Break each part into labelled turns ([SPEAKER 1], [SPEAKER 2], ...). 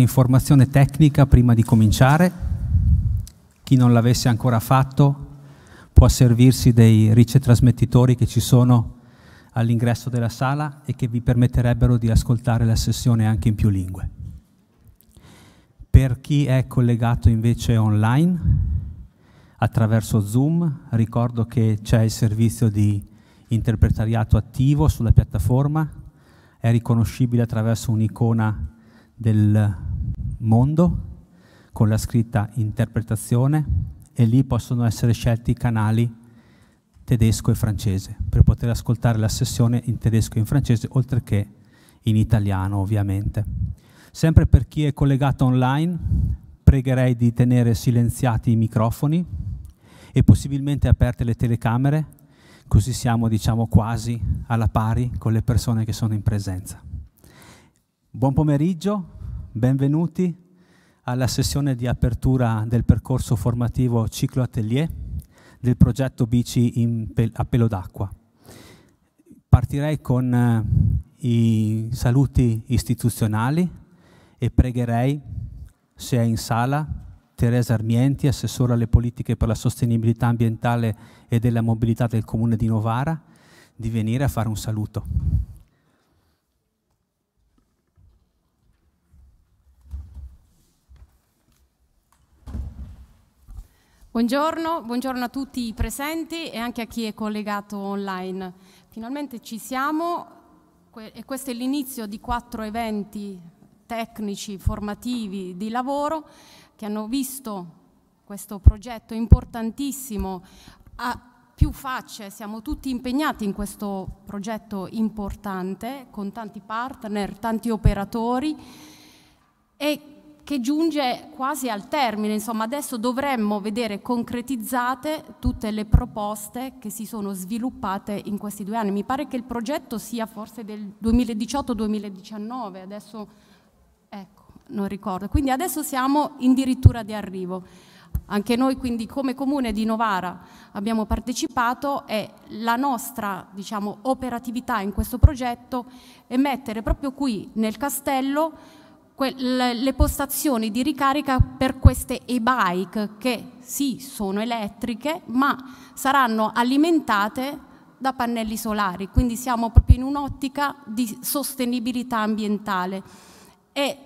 [SPEAKER 1] Informazione tecnica prima di cominciare. Chi non l'avesse ancora fatto può servirsi dei ricetrasmettitori che ci sono all'ingresso della sala e che vi permetterebbero di ascoltare la sessione anche in più lingue. Per chi è collegato invece online attraverso Zoom, ricordo che c'è il servizio di interpretariato attivo sulla piattaforma, è riconoscibile attraverso un'icona del mondo con la scritta interpretazione e lì possono essere scelti i canali tedesco e francese per poter ascoltare la sessione in tedesco e in francese oltre che in italiano ovviamente. Sempre per chi è collegato online pregherei di tenere silenziati i microfoni e possibilmente aperte le telecamere così siamo diciamo quasi alla pari con le persone che sono in presenza. Buon pomeriggio, benvenuti alla sessione di apertura del percorso formativo Ciclo Atelier del progetto Bici Pel a pelo d'acqua. Partirei con eh, i saluti istituzionali e pregherei, se è in sala, Teresa Armienti, assessora alle politiche per la sostenibilità ambientale e della mobilità del comune di Novara, di venire a fare un saluto.
[SPEAKER 2] Buongiorno, buongiorno, a tutti i presenti e anche a chi è collegato online. Finalmente ci siamo e questo è l'inizio di quattro eventi tecnici, formativi, di lavoro che hanno visto questo progetto importantissimo a più facce, siamo tutti impegnati in questo progetto importante con tanti partner, tanti operatori e che giunge quasi al termine, insomma adesso dovremmo vedere concretizzate tutte le proposte che si sono sviluppate in questi due anni. Mi pare che il progetto sia forse del 2018-2019, adesso ecco, non ricordo. Quindi adesso siamo in dirittura di arrivo. Anche noi quindi come comune di Novara abbiamo partecipato e la nostra diciamo, operatività in questo progetto è mettere proprio qui nel castello le postazioni di ricarica per queste e-bike che sì sono elettriche ma saranno alimentate da pannelli solari, quindi siamo proprio in un'ottica di sostenibilità ambientale e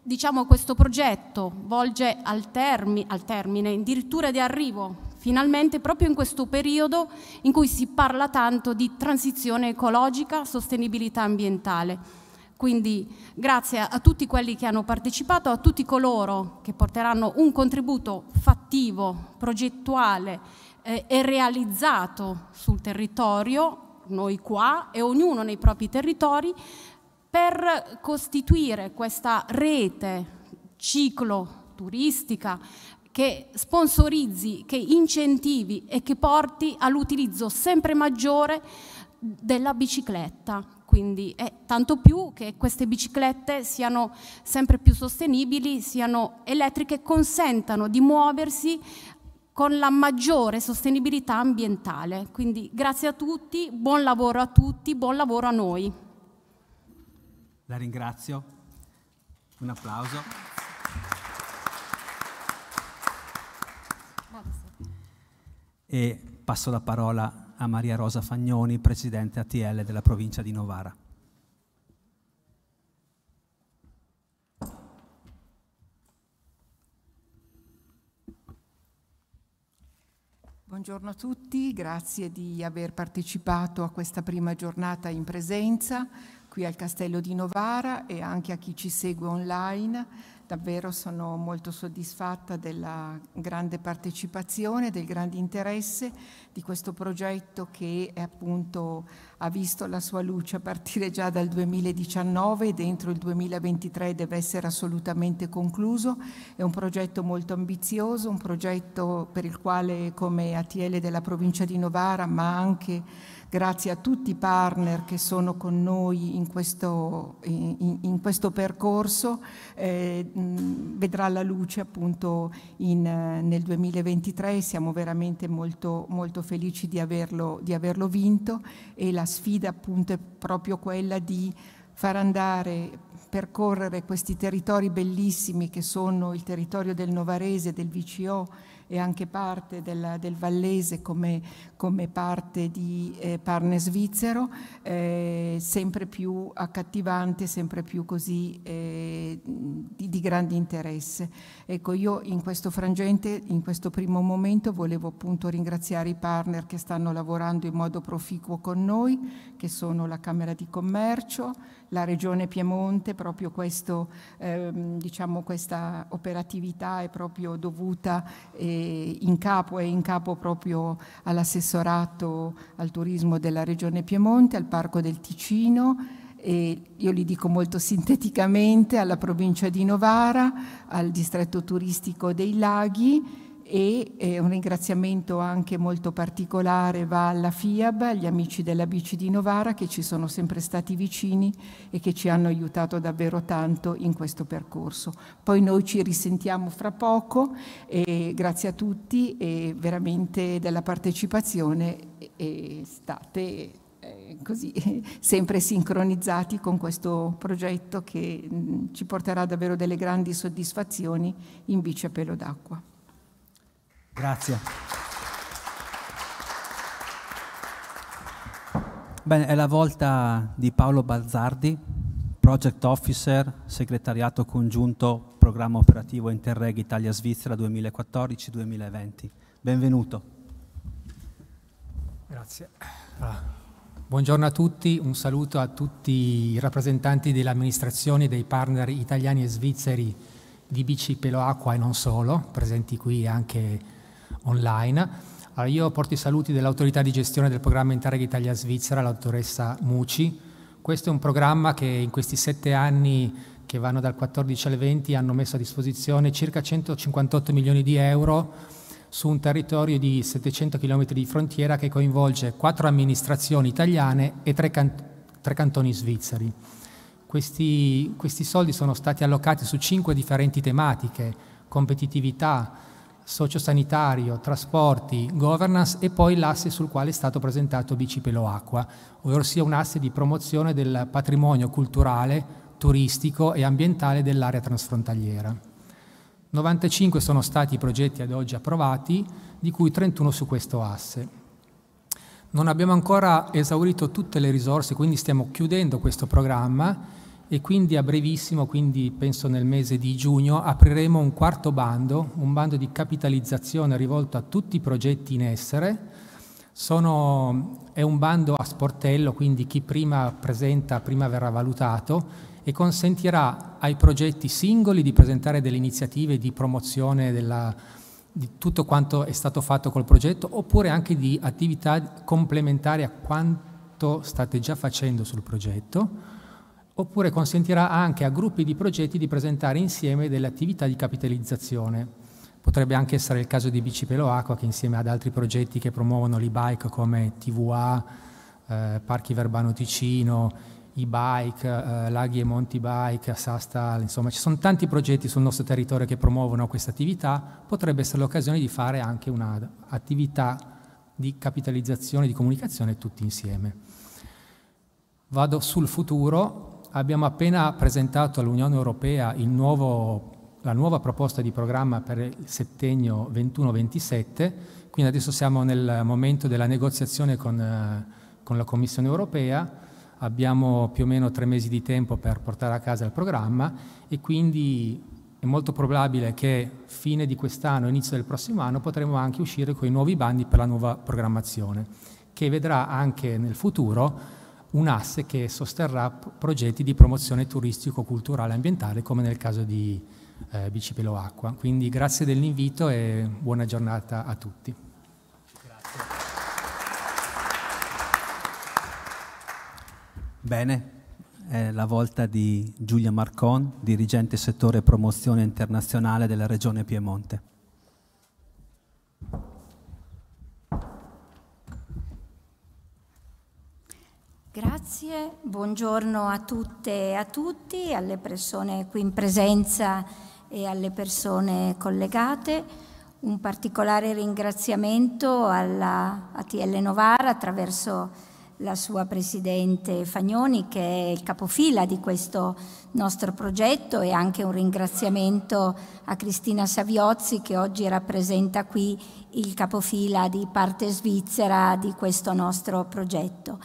[SPEAKER 2] diciamo questo progetto volge al, termi, al termine, addirittura di arrivo, finalmente proprio in questo periodo in cui si parla tanto di transizione ecologica, sostenibilità ambientale. Quindi grazie a tutti quelli che hanno partecipato, a tutti coloro che porteranno un contributo fattivo, progettuale eh, e realizzato sul territorio, noi qua e ognuno nei propri territori, per costituire questa rete ciclo turistica che sponsorizzi, che incentivi e che porti all'utilizzo sempre maggiore della bicicletta quindi è eh, tanto più che queste biciclette siano sempre più sostenibili, siano elettriche consentano di muoversi con la maggiore sostenibilità ambientale. Quindi grazie a tutti, buon lavoro a tutti, buon lavoro a noi.
[SPEAKER 1] La ringrazio, un applauso. E passo la parola a a Maria Rosa Fagnoni, presidente ATL della provincia di Novara.
[SPEAKER 3] Buongiorno a tutti, grazie di aver partecipato a questa prima giornata in presenza qui al Castello di Novara e anche a chi ci segue online. Davvero sono molto soddisfatta della grande partecipazione, del grande interesse di questo progetto che appunto ha visto la sua luce a partire già dal 2019 e dentro il 2023 deve essere assolutamente concluso. È un progetto molto ambizioso, un progetto per il quale come ATL della provincia di Novara ma anche grazie a tutti i partner che sono con noi in questo, in, in questo percorso, eh, vedrà la luce appunto in, eh, nel 2023. Siamo veramente molto, molto felici di averlo, di averlo vinto e la sfida appunto è proprio quella di far andare percorrere questi territori bellissimi che sono il territorio del Novarese, del VCO, e anche parte del, del Vallese come, come, parte di eh, Parne svizzero, eh, sempre più accattivante, sempre più così eh, di, di, grande interesse. Ecco, io in questo frangente, in questo primo momento, volevo appunto ringraziare i partner che stanno lavorando in modo proficuo con noi, che sono la Camera di Commercio, la Regione Piemonte, proprio questo, ehm, diciamo questa operatività è proprio dovuta eh, in capo e in capo proprio all'assessorato al turismo della Regione Piemonte, al Parco del Ticino. E io li dico molto sinteticamente alla provincia di Novara, al distretto turistico dei laghi e eh, un ringraziamento anche molto particolare va alla FIAB, agli amici della bici di Novara che ci sono sempre stati vicini e che ci hanno aiutato davvero tanto in questo percorso. Poi noi ci risentiamo fra poco, e grazie a tutti e veramente della partecipazione e state eh, così sempre sincronizzati con questo progetto che mm, ci porterà davvero delle grandi soddisfazioni in bici a pelo d'acqua.
[SPEAKER 1] Grazie. Bene, è la volta di Paolo Balzardi, Project Officer, Segretariato Congiunto, Programma Operativo Interreg Italia-Svizzera 2014-2020. Benvenuto.
[SPEAKER 4] Grazie. Ah, buongiorno a tutti, un saluto a tutti i rappresentanti dell'amministrazione dei partner italiani e svizzeri di BC Pelo Acqua e non solo, presenti qui anche online. Allora, io porto i saluti dell'autorità di gestione del programma Interreg Italia-Svizzera, la dottoressa Muci. Questo è un programma che in questi sette anni che vanno dal 14 al 20 hanno messo a disposizione circa 158 milioni di euro su un territorio di 700 km di frontiera che coinvolge quattro amministrazioni italiane e tre, can tre cantoni svizzeri. Questi, questi soldi sono stati allocati su cinque differenti tematiche, competitività, sociosanitario, trasporti, governance e poi l'asse sul quale è stato presentato Bicipelo Acqua, ovvero sia un asse di promozione del patrimonio culturale, turistico e ambientale dell'area transfrontaliera. 95 sono stati i progetti ad oggi approvati, di cui 31 su questo asse. Non abbiamo ancora esaurito tutte le risorse, quindi stiamo chiudendo questo programma e quindi a brevissimo, quindi penso nel mese di giugno, apriremo un quarto bando, un bando di capitalizzazione rivolto a tutti i progetti in essere. Sono, è un bando a sportello, quindi chi prima presenta prima verrà valutato e consentirà ai progetti singoli di presentare delle iniziative di promozione della, di tutto quanto è stato fatto col progetto oppure anche di attività complementari a quanto state già facendo sul progetto oppure consentirà anche a gruppi di progetti di presentare insieme delle attività di capitalizzazione. Potrebbe anche essere il caso di Bicipelo Acqua che insieme ad altri progetti che promuovono l'e-bike come TVA, eh, Parchi Verbano Ticino, e-bike, eh, laghi e monti bike, Sastal, insomma ci sono tanti progetti sul nostro territorio che promuovono questa attività, potrebbe essere l'occasione di fare anche un'attività di capitalizzazione, di comunicazione tutti insieme. Vado sul futuro, abbiamo appena presentato all'Unione Europea nuovo, la nuova proposta di programma per il settennio 21-27, quindi adesso siamo nel momento della negoziazione con, eh, con la Commissione Europea, abbiamo più o meno tre mesi di tempo per portare a casa il programma e quindi è molto probabile che fine di quest'anno, inizio del prossimo anno, potremo anche uscire con i nuovi bandi per la nuova programmazione, che vedrà anche nel futuro un asse che sosterrà progetti di promozione turistico, culturale e ambientale, come nel caso di eh, Bicipelo Acqua. Quindi grazie dell'invito e buona giornata a tutti. Grazie. Bene, è
[SPEAKER 1] la volta di Giulia Marcon, dirigente settore promozione internazionale della Regione Piemonte.
[SPEAKER 5] Grazie, buongiorno a tutte e a tutti, alle persone qui in presenza e alle persone collegate. Un particolare ringraziamento alla ATL Novara attraverso la sua Presidente Fagnoni che è il capofila di questo nostro progetto e anche un ringraziamento a Cristina Saviozzi che oggi rappresenta qui il capofila di parte svizzera di questo nostro progetto.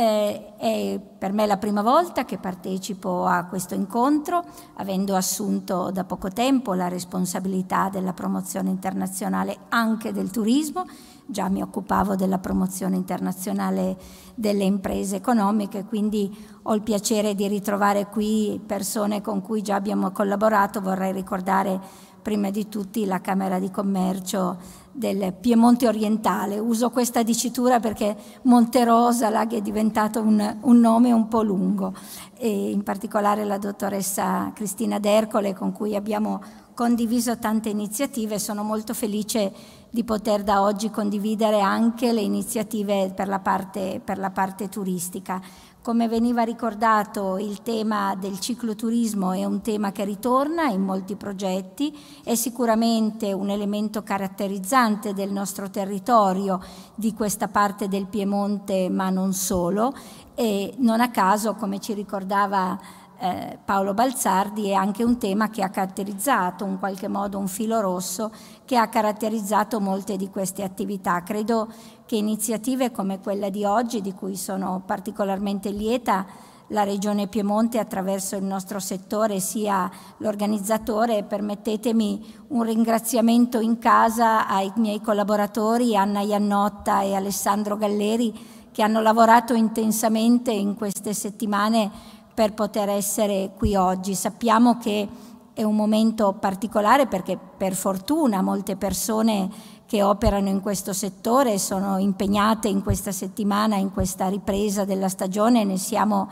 [SPEAKER 5] Eh, è per me la prima volta che partecipo a questo incontro, avendo assunto da poco tempo la responsabilità della promozione internazionale anche del turismo. Già mi occupavo della promozione internazionale delle imprese economiche, quindi ho il piacere di ritrovare qui persone con cui già abbiamo collaborato. Vorrei ricordare prima di tutti la Camera di Commercio del Piemonte orientale. Uso questa dicitura perché Monterosa Lag è diventato un, un nome un po' lungo, e in particolare la dottoressa Cristina D'Ercole con cui abbiamo condiviso tante iniziative. Sono molto felice di poter da oggi condividere anche le iniziative per la parte, per la parte turistica. Come veniva ricordato, il tema del cicloturismo è un tema che ritorna in molti progetti, è sicuramente un elemento caratterizzante del nostro territorio, di questa parte del Piemonte, ma non solo. E non a caso, come ci ricordava eh, Paolo Balzardi è anche un tema che ha caratterizzato in qualche modo un filo rosso che ha caratterizzato molte di queste attività. Credo che iniziative come quella di oggi, di cui sono particolarmente lieta, la Regione Piemonte attraverso il nostro settore sia l'organizzatore. Permettetemi un ringraziamento in casa ai miei collaboratori Anna Iannotta e Alessandro Galleri che hanno lavorato intensamente in queste settimane per poter essere qui oggi. Sappiamo che è un momento particolare perché per fortuna molte persone che operano in questo settore sono impegnate in questa settimana, in questa ripresa della stagione, ne siamo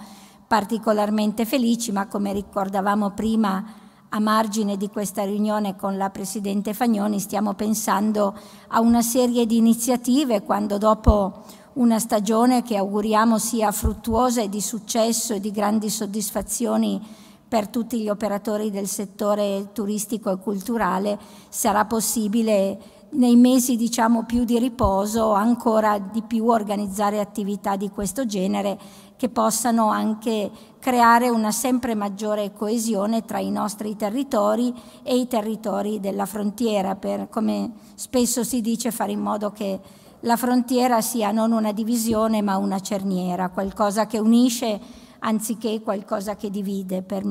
[SPEAKER 5] particolarmente felici, ma come ricordavamo prima a margine di questa riunione con la Presidente Fagnoni stiamo pensando a una serie di iniziative quando dopo una stagione che auguriamo sia fruttuosa e di successo e di grandi soddisfazioni per tutti gli operatori del settore turistico e culturale, sarà possibile nei mesi diciamo, più di riposo ancora di più organizzare attività di questo genere che possano anche creare una sempre maggiore coesione tra i nostri territori e i territori della frontiera per come spesso si dice fare in modo che la frontiera sia non una divisione ma una cerniera, qualcosa che unisce anziché qualcosa che divide. Per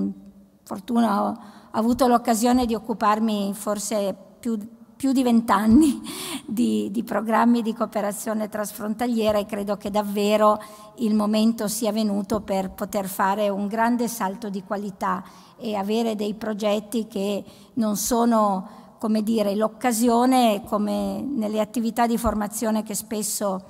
[SPEAKER 5] fortuna ho avuto l'occasione di occuparmi forse più, più di vent'anni di, di, programmi di cooperazione trasfrontaliera e credo che davvero il momento sia venuto per poter fare un grande salto di qualità e avere dei progetti che non sono come dire, l'occasione, come nelle attività di formazione che spesso,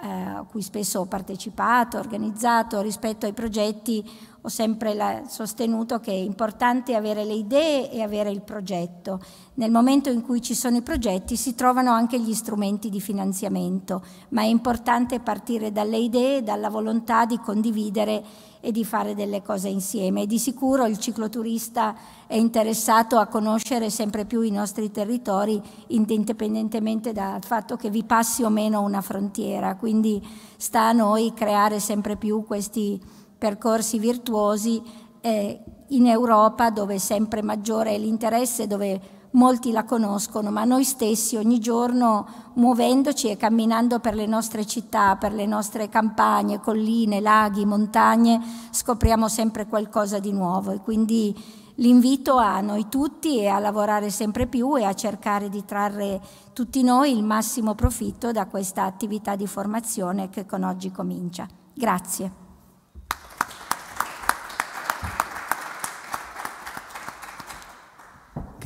[SPEAKER 5] eh, a cui spesso ho partecipato, organizzato rispetto ai progetti, ho sempre sostenuto che è importante avere le idee e avere il progetto. Nel momento in cui ci sono i progetti si trovano anche gli strumenti di finanziamento, ma è importante partire dalle idee, dalla volontà di condividere e di fare delle cose insieme. di sicuro il cicloturista è interessato a conoscere sempre più i nostri territori, indipendentemente dal fatto che vi passi o meno una frontiera. Quindi sta a noi creare sempre più questi percorsi virtuosi eh, in Europa dove sempre maggiore è l'interesse, dove molti la conoscono, ma noi stessi ogni giorno muovendoci e camminando per le nostre città, per le nostre campagne, colline, laghi, montagne, scopriamo sempre qualcosa di nuovo e quindi l'invito a noi tutti è a lavorare sempre più e a cercare di trarre tutti noi il massimo profitto da questa attività di formazione che con oggi comincia. Grazie.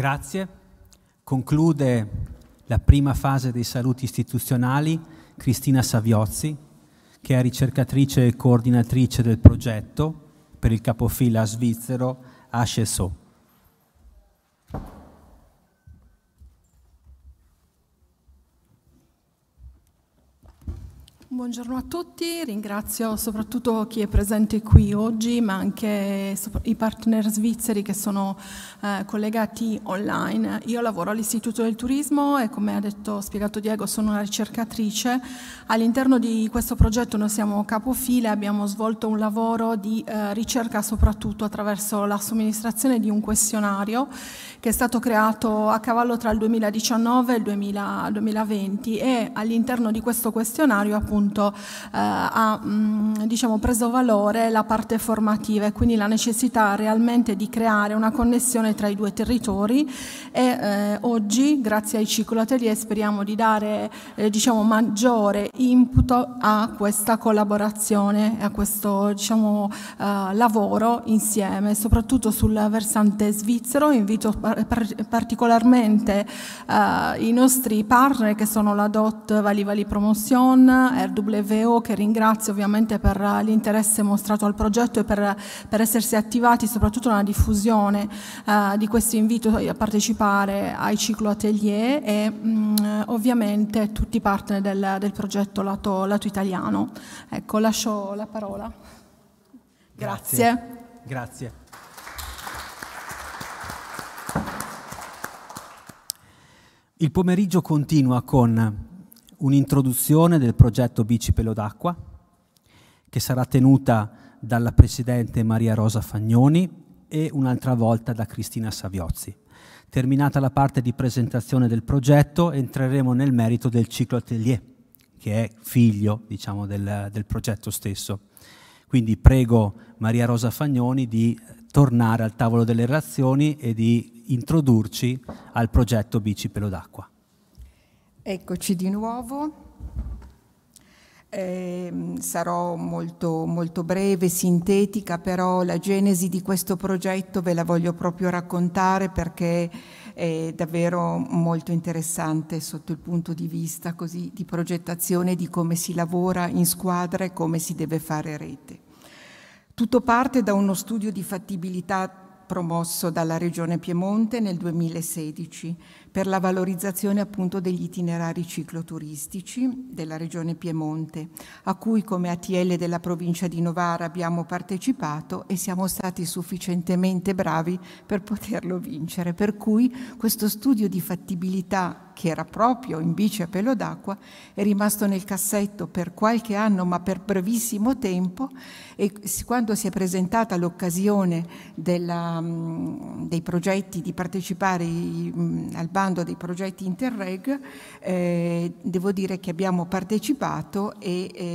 [SPEAKER 1] Grazie. Conclude la prima fase dei saluti istituzionali Cristina Saviozzi, che è ricercatrice e coordinatrice del progetto per il capofila svizzero ASCESO.
[SPEAKER 6] Buongiorno a tutti, ringrazio soprattutto chi è presente qui oggi, ma anche i partner svizzeri che sono eh, collegati online. Io lavoro all'Istituto del Turismo e come ha detto, spiegato Diego sono una ricercatrice. All'interno di questo progetto noi siamo capofile, abbiamo svolto un lavoro di eh, ricerca soprattutto attraverso la somministrazione di un questionario che è stato creato a cavallo tra il 2019 e il 2020 e all'interno di questo questionario appunto appunto eh, ha mh, mm, diciamo, preso valore la parte formativa e quindi la necessità realmente di creare una connessione tra i due territori e eh, oggi grazie ai cicloatelier speriamo di dare eh, diciamo, maggiore input a questa collaborazione, e a questo diciamo, eh, lavoro insieme, soprattutto sul versante svizzero. Invito par par particolarmente eh, i nostri partner che sono la DOT Valivali Promotion, del che ringrazio ovviamente per l'interesse mostrato al progetto e per, per essersi attivati soprattutto nella diffusione eh, di questo invito a partecipare ai ciclo atelier e mh, mm, ovviamente tutti i partner del, del progetto lato, lato, italiano. Ecco, lascio la parola.
[SPEAKER 1] Grazie. Grazie. Il pomeriggio continua con un'introduzione del progetto Bicipelo d'Acqua, che sarà tenuta dalla Presidente Maria Rosa Fagnoni e un'altra volta da Cristina Saviozzi. Terminata la parte di presentazione del progetto, entreremo nel merito del ciclo atelier, che è figlio diciamo, del, del progetto stesso. Quindi prego Maria Rosa Fagnoni di tornare al tavolo delle relazioni e di introdurci al progetto Bicipelo d'Acqua.
[SPEAKER 3] Eccoci di nuovo. Eh, sarò molto, molto breve, sintetica, però la genesi di questo progetto ve la voglio proprio raccontare perché è davvero molto interessante sotto il punto di vista così, di progettazione di come si lavora in squadra e come si deve fare rete. Tutto parte da uno studio di fattibilità promosso dalla Regione Piemonte nel 2016 per la valorizzazione appunto degli itinerari cicloturistici della regione Piemonte, a cui come ATL della provincia di Novara abbiamo partecipato e siamo stati sufficientemente bravi per poterlo vincere. Per cui questo studio di fattibilità che era proprio in bici a pelo d'acqua, è rimasto nel cassetto per qualche anno, ma per brevissimo tempo, e quando si è presentata l'occasione mm, dei progetti, di partecipare mm, al bando dei progetti Interreg, eh, devo dire che abbiamo partecipato e, e,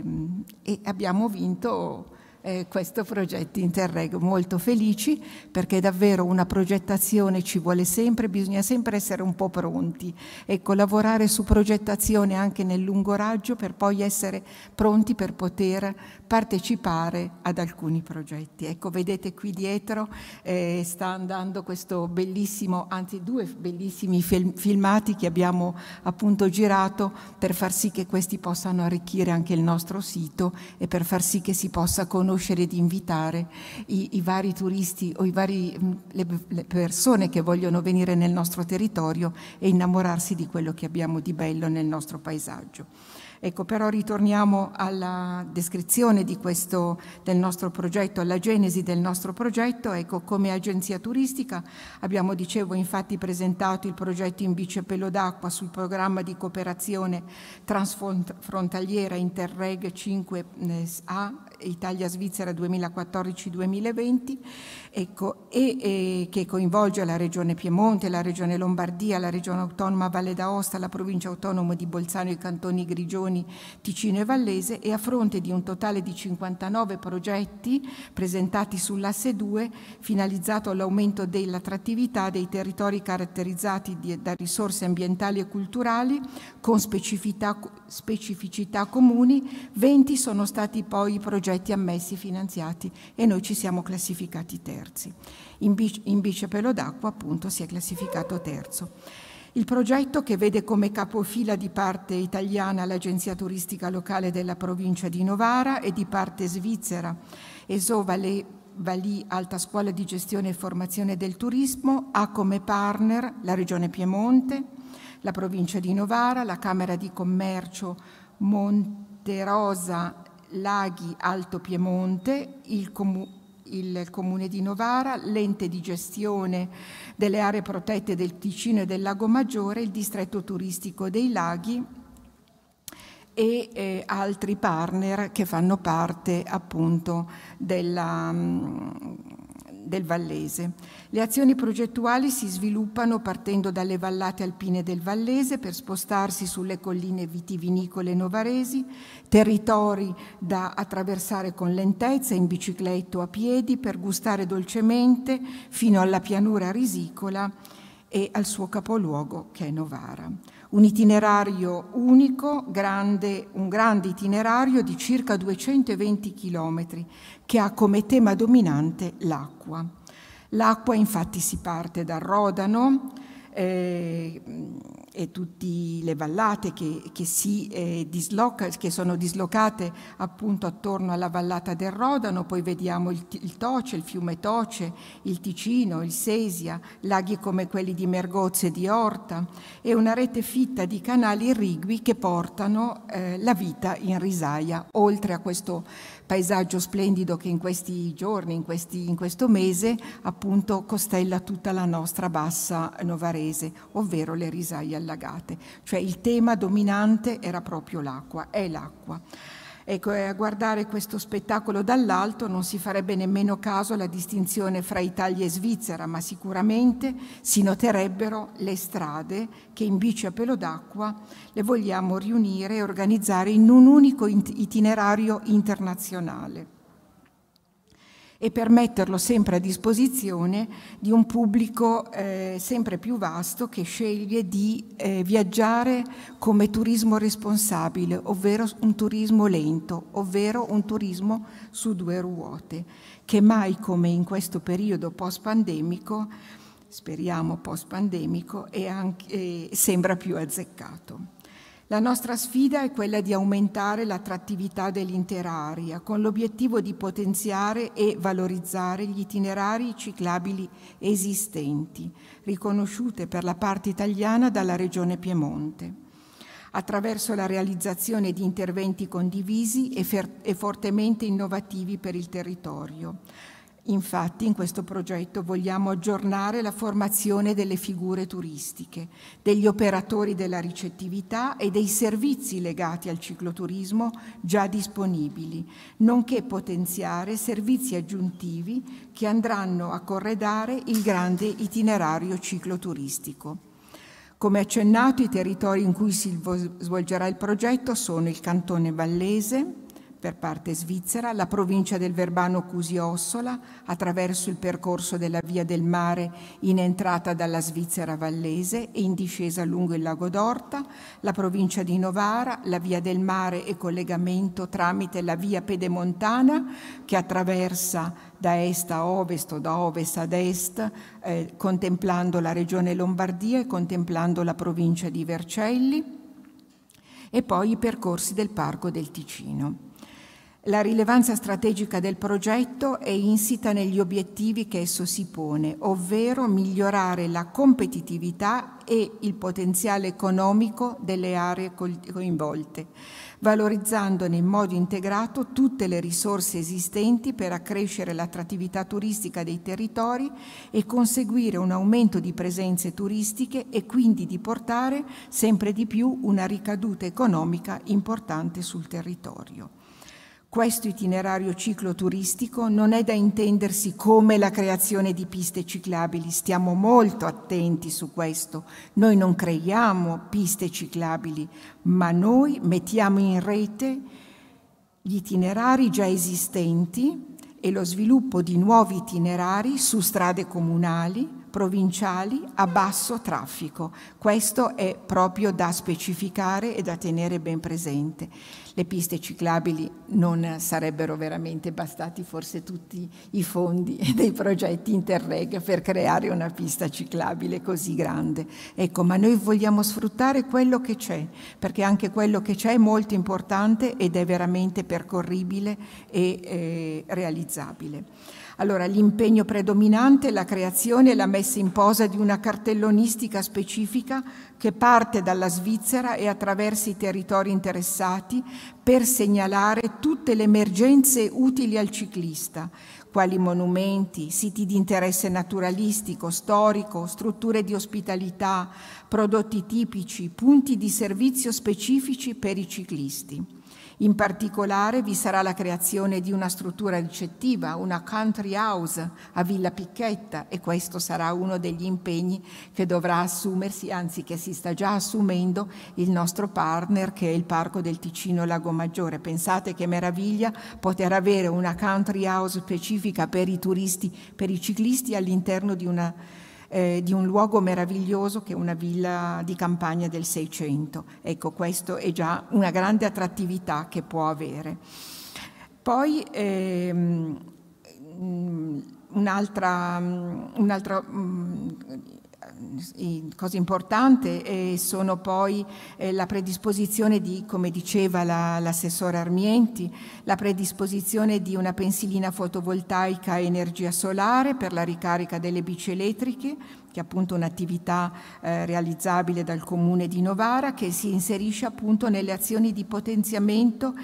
[SPEAKER 3] ehm, e abbiamo vinto eh, questo progetto Interreg. Molto felici perché davvero una progettazione ci vuole sempre, bisogna sempre essere un po' pronti. Ecco, lavorare su progettazione anche nel lungo raggio per poi essere pronti per poter partecipare ad alcuni progetti. Ecco, vedete qui dietro eh, sta andando questo bellissimo, anzi due bellissimi film, filmati che abbiamo appunto girato per far sì che questi possano arricchire anche il nostro sito e per far sì che si possa conoscere riconoscere, di invitare i, i vari turisti o vari, mm, le, le persone che vogliono venire nel nostro territorio e innamorarsi di quello che abbiamo di bello nel nostro paesaggio. Ecco, però ritorniamo alla descrizione di questo, del nostro progetto, alla genesi del nostro progetto. Ecco, come agenzia turistica abbiamo, dicevo, infatti presentato il progetto in bici e pelo d'acqua sul programma di cooperazione transfrontaliera Interreg 5A Italia-Svizzera 2014-2020 ecco, e, e, che coinvolge la Regione Piemonte, la Regione Lombardia, la Regione Autonoma Valle d'Aosta, la Provincia Autonoma di Bolzano, i cantoni Grigioni, Ticino e Vallese e a fronte di un totale di 59 progetti presentati sull'asse 2 finalizzato all'aumento dell'attrattività dei territori caratterizzati di, da risorse ambientali e culturali con specificità, specificità comuni, 20 sono stati poi progetti progetti ammessi finanziati e noi ci siamo classificati terzi. In, Bic- in Bicepelo d'Acqua appunto si è classificato terzo. Il progetto che vede come capofila di parte italiana l'agenzia turistica locale della provincia di Novara e di parte svizzera ESO Valais Valì Alta Scuola di Gestione e Formazione del Turismo ha come partner la Regione Piemonte, la provincia di Novara, la Camera di Commercio Monterosa Laghi Alto Piemonte, il, comu il comune di Novara, l'ente di gestione delle aree protette del Ticino e del Lago Maggiore, il distretto turistico dei laghi e eh, altri partner che fanno parte appunto della, mm, del Vallese. Le azioni progettuali si sviluppano partendo dalle vallate alpine del Vallese per spostarsi sulle colline vitivinicole novaresi, territori da attraversare con lentezza in bicicletta o a piedi per gustare dolcemente fino alla pianura risicola e al suo capoluogo che è Novara. Un itinerario unico, grande, un grande itinerario di circa 220 chilometri che ha come tema dominante l'acqua. L'acqua infatti si parte dal Rodano eh, e tutte le vallate che, che, si, eh, disloca, che, sono dislocate appunto attorno alla vallata del Rodano, poi vediamo il, il, Toce, il fiume Toce, il Ticino, il Sesia, laghi come quelli di Mergozze e di Orta e una rete fitta di canali irrigui che portano eh, la vita in risaia, oltre a questo paesaggio splendido che in questi giorni, in, questi, in questo mese, appunto costella tutta la nostra bassa novarese, ovvero le risaie allagate. Cioè il tema dominante era proprio l'acqua, è l'acqua. Ecco, eh, a guardare questo spettacolo dall'alto non si farebbe nemmeno caso alla distinzione fra Italia e Svizzera, ma sicuramente si noterebbero le strade che in bici a pelo d'acqua le vogliamo riunire e organizzare in un unico itinerario internazionale e per metterlo sempre a disposizione di un pubblico eh, sempre più vasto che sceglie di eh, viaggiare come turismo responsabile, ovvero un turismo lento, ovvero un turismo su due ruote, che mai come in questo periodo post-pandemico, speriamo post-pandemico, eh, sembra più azzeccato. La nostra sfida è quella di aumentare l'attrattività dell'intera area con l'obiettivo di potenziare e valorizzare gli itinerari ciclabili esistenti, riconosciute per la parte italiana dalla Regione Piemonte, attraverso la realizzazione di interventi condivisi e, e fortemente innovativi per il territorio Infatti in questo progetto vogliamo aggiornare la formazione delle figure turistiche, degli operatori della ricettività e dei servizi legati al cicloturismo già disponibili, nonché potenziare servizi aggiuntivi che andranno a corredare il grande itinerario cicloturistico. Come accennato, i territori in cui si svolgerà il progetto sono il Cantone Vallese, per parte svizzera, la provincia del Verbano Cusiossola attraverso il percorso della Via del Mare in entrata dalla Svizzera Vallese e in discesa lungo il Lago d'Orta, la provincia di Novara, la Via del Mare e collegamento tramite la Via Pedemontana che attraversa da est a ovest o da ovest ad est, eh, contemplando la regione Lombardia e contemplando la provincia di Vercelli e poi i percorsi del Parco del Ticino. La rilevanza strategica del progetto è insita negli obiettivi che esso si pone, ovvero migliorare la competitività e il potenziale economico delle aree coinvolte, valorizzandone in modo integrato tutte le risorse esistenti per accrescere l'attrattività turistica dei territori e conseguire un aumento di presenze turistiche e quindi di portare sempre di più una ricaduta economica importante sul territorio. Questo itinerario cicloturistico non è da intendersi come la creazione di piste ciclabili, stiamo molto attenti su questo. Noi non creiamo piste ciclabili, ma noi mettiamo in rete gli itinerari già esistenti e lo sviluppo di nuovi itinerari su strade comunali, provinciali a basso traffico. Questo è proprio da specificare e da tenere ben presente le piste ciclabili non sarebbero veramente bastati forse tutti i fondi dei progetti Interreg per creare una pista ciclabile così grande. Ecco, ma noi vogliamo sfruttare quello che c'è, perché anche quello che c'è è molto importante ed è veramente percorribile e eh, realizzabile. Allora, l'impegno predominante è la creazione e la messa in posa di una cartellonistica specifica che parte dalla Svizzera e attraversa i territori interessati per segnalare tutte le emergenze utili al ciclista, quali monumenti, siti di interesse naturalistico, storico, strutture di ospitalità, prodotti tipici, punti di servizio specifici per i ciclisti. In particolare vi sarà la creazione di una struttura ricettiva, una country house a Villa Picchetta e questo sarà uno degli impegni che dovrà assumersi, anzi che si sta già assumendo il nostro partner che è il Parco del Ticino Lago Maggiore. Pensate che meraviglia poter avere una country house specifica per i turisti, per i ciclisti all'interno di una eh, di un luogo meraviglioso che è una villa di campagna del Seicento. Ecco, questo è già una grande attrattività che può avere. Poi ehm, mm, un'altra, mm, un'altra mm, cosa importante sono poi eh, la predisposizione di, come diceva l'assessore la, Armienti, la predisposizione di una pensilina fotovoltaica a energia solare per la ricarica delle bici elettriche, che è appunto un'attività eh, realizzabile dal comune di Novara, che si inserisce appunto nelle azioni di potenziamento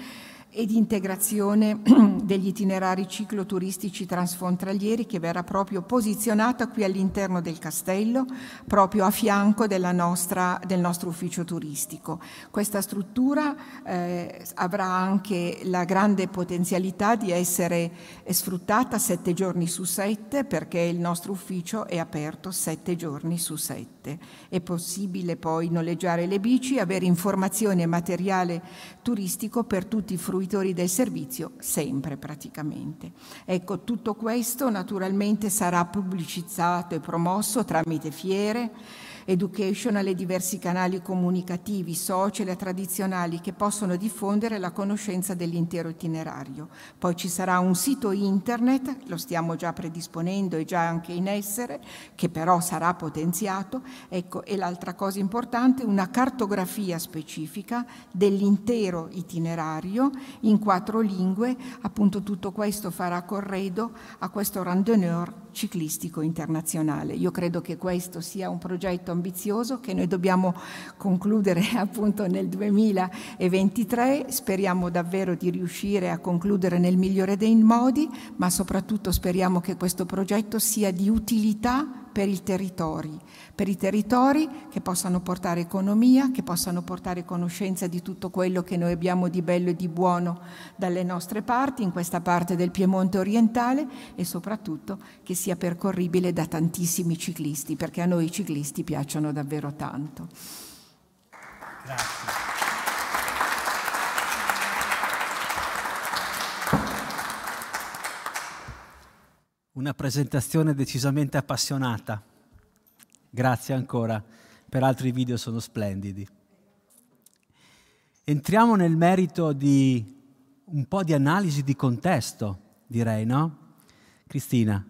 [SPEAKER 3] e di integrazione degli itinerari cicloturistici transfrontalieri che verrà proprio posizionata qui all'interno del castello, proprio a fianco nostra, del nostro ufficio turistico. Questa struttura eh, avrà anche la grande potenzialità di essere sfruttata sette giorni su sette perché il nostro ufficio è aperto sette giorni su sette offerte. È possibile poi noleggiare le bici, e avere informazioni e materiale turistico per tutti i fruitori del servizio, sempre praticamente. Ecco, tutto questo naturalmente sarà pubblicizzato e promosso tramite fiere, education alle diversi canali comunicativi, social e tradizionali che possono diffondere la conoscenza dell'intero itinerario. Poi ci sarà un sito internet, lo stiamo già predisponendo e già anche in essere, che però sarà potenziato, ecco, e l'altra cosa importante, una cartografia specifica dell'intero itinerario in quattro lingue, appunto tutto questo farà corredo a questo randonneur ciclistico internazionale. Io credo che questo sia un progetto ambizioso che noi dobbiamo concludere appunto nel 2023, speriamo davvero di riuscire a concludere nel migliore dei modi, ma soprattutto speriamo che questo progetto sia di utilità per i territori, per i territori che possano portare economia, che possano portare conoscenza di tutto quello che noi abbiamo di bello e di buono dalle nostre parti, in questa parte del Piemonte orientale e soprattutto che sia percorribile da tantissimi ciclisti, perché a noi i ciclisti piacciono davvero
[SPEAKER 1] tanto.
[SPEAKER 4] Grazie.
[SPEAKER 1] Una presentazione decisamente appassionata. Grazie ancora per altri video, sono splendidi. Entriamo nel merito di un po' di analisi di contesto, direi, no? Cristina.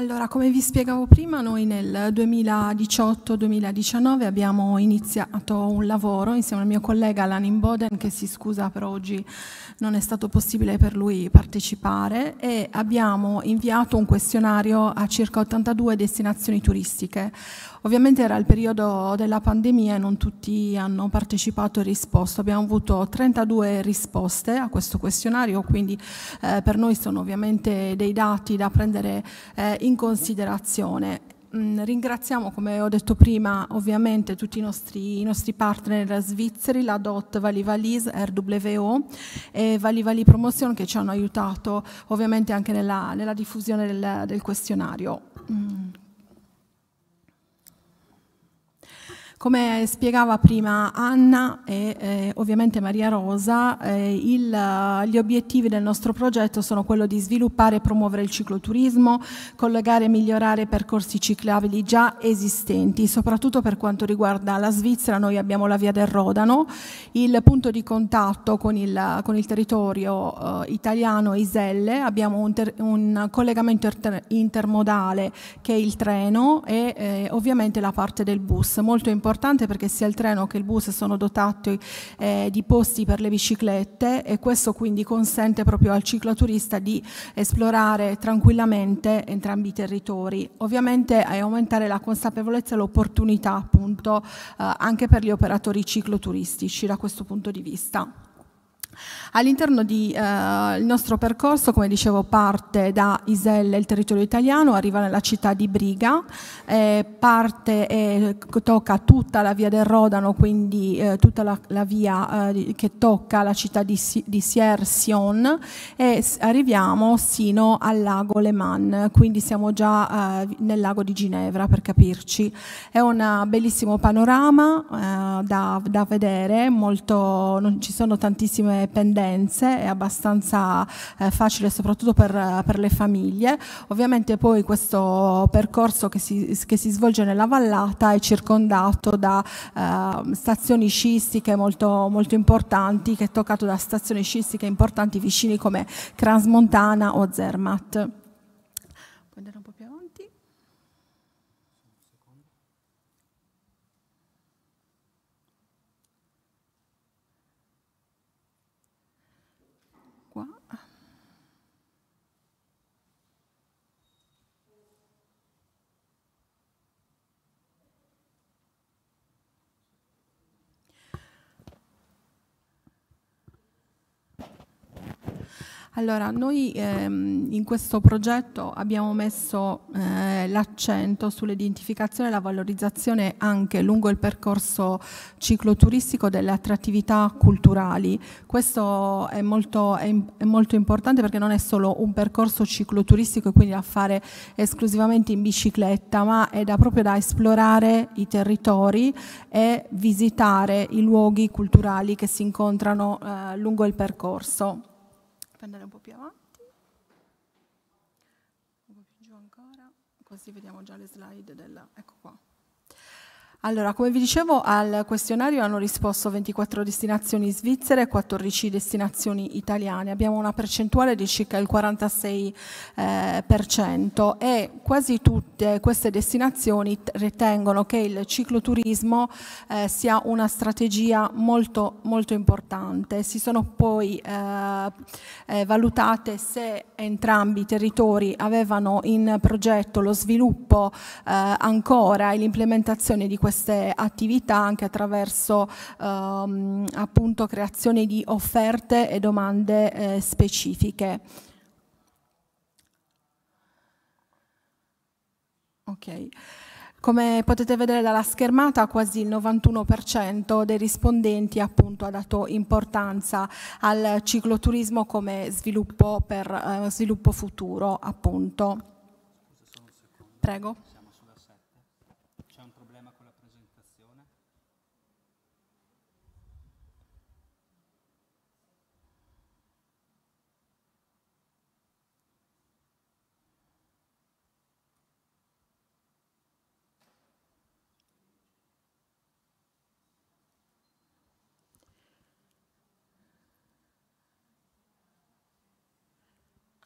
[SPEAKER 6] Allora, come vi spiegavo prima, noi nel 2018-2019 abbiamo iniziato un lavoro insieme al mio collega Lanin Boden, che si scusa per oggi non è stato possibile per lui partecipare, e abbiamo inviato un questionario a circa 82 destinazioni turistiche. Ovviamente era il periodo della pandemia e non tutti hanno partecipato e risposto. Abbiamo avuto 32 risposte a questo questionario, quindi eh, per noi sono ovviamente dei dati da prendere eh, in considerazione mm, ringraziamo, come ho detto prima, ovviamente tutti i nostri, i nostri partner svizzeri, la DOT Valivalis, RWO e Valivali Promotion che ci hanno aiutato ovviamente anche nella, nella diffusione del, del questionario. Mm. Come spiegava prima Anna e eh, ovviamente Maria Rosa, eh, il, eh, gli obiettivi del nostro progetto sono quello di sviluppare e promuovere il cicloturismo, collegare e migliorare percorsi ciclabili già esistenti, soprattutto per quanto riguarda la Svizzera noi abbiamo la via del Rodano, il punto di contatto con il, con il territorio eh, italiano Iselle, abbiamo un, ter, un collegamento inter intermodale che è il treno e eh, ovviamente la parte del bus, molto importante importante perché sia il treno che il bus sono dotati eh, di posti per le biciclette e questo quindi consente proprio al cicloturista di esplorare tranquillamente entrambi i territori. Ovviamente è eh, aumentare la consapevolezza e l'opportunità appunto eh, anche per gli operatori cicloturistici da questo punto di vista. All'interno del eh, nostro percorso, come dicevo, parte da Iselle, il territorio italiano, arriva nella città di Briga, eh, parte e tocca tutta la via del Rodano, quindi eh, tutta la, la via eh, che tocca la città di, di Sierre-Sion e arriviamo sino al lago Le Mans, quindi siamo già eh, nel lago di Ginevra per capirci. È un bellissimo panorama eh, da, da, vedere, molto, non ci sono tantissime pendenze, è abbastanza eh, facile soprattutto per, per, le famiglie. Ovviamente poi questo percorso che si, che si svolge nella vallata è circondato da eh, stazioni sciistiche molto, molto, importanti, che è toccato da stazioni sciistiche importanti vicini come Crans o Zermatt. Allora, noi ehm, in questo progetto abbiamo messo eh, l'accento sull'identificazione e la valorizzazione anche lungo il percorso cicloturistico delle attrattività culturali. Questo è molto, è, è molto importante perché non è solo un percorso cicloturistico e quindi da fare esclusivamente in bicicletta, ma è da, proprio da esplorare i territori e visitare i luoghi culturali che si incontrano eh, lungo il percorso per andare un po' più avanti, un po' più giù ancora, così vediamo già le slide della... ecco qua. Allora, come vi dicevo, al questionario hanno risposto 24 destinazioni svizzere e 14 destinazioni italiane. Abbiamo una percentuale di circa il 46% eh, per cento, e quasi tutte queste destinazioni ritengono che il cicloturismo eh, sia una strategia molto, molto importante. Si sono poi eh, eh valutate se entrambi i territori avevano in progetto lo sviluppo eh, ancora e l'implementazione di questa queste attività anche attraverso ehm, appunto creazione di offerte e domande eh, specifiche. Okay. Come potete vedere dalla schermata, quasi il 91% dei rispondenti appunto, ha dato importanza al cicloturismo come sviluppo, per, eh, sviluppo futuro. Appunto. Prego.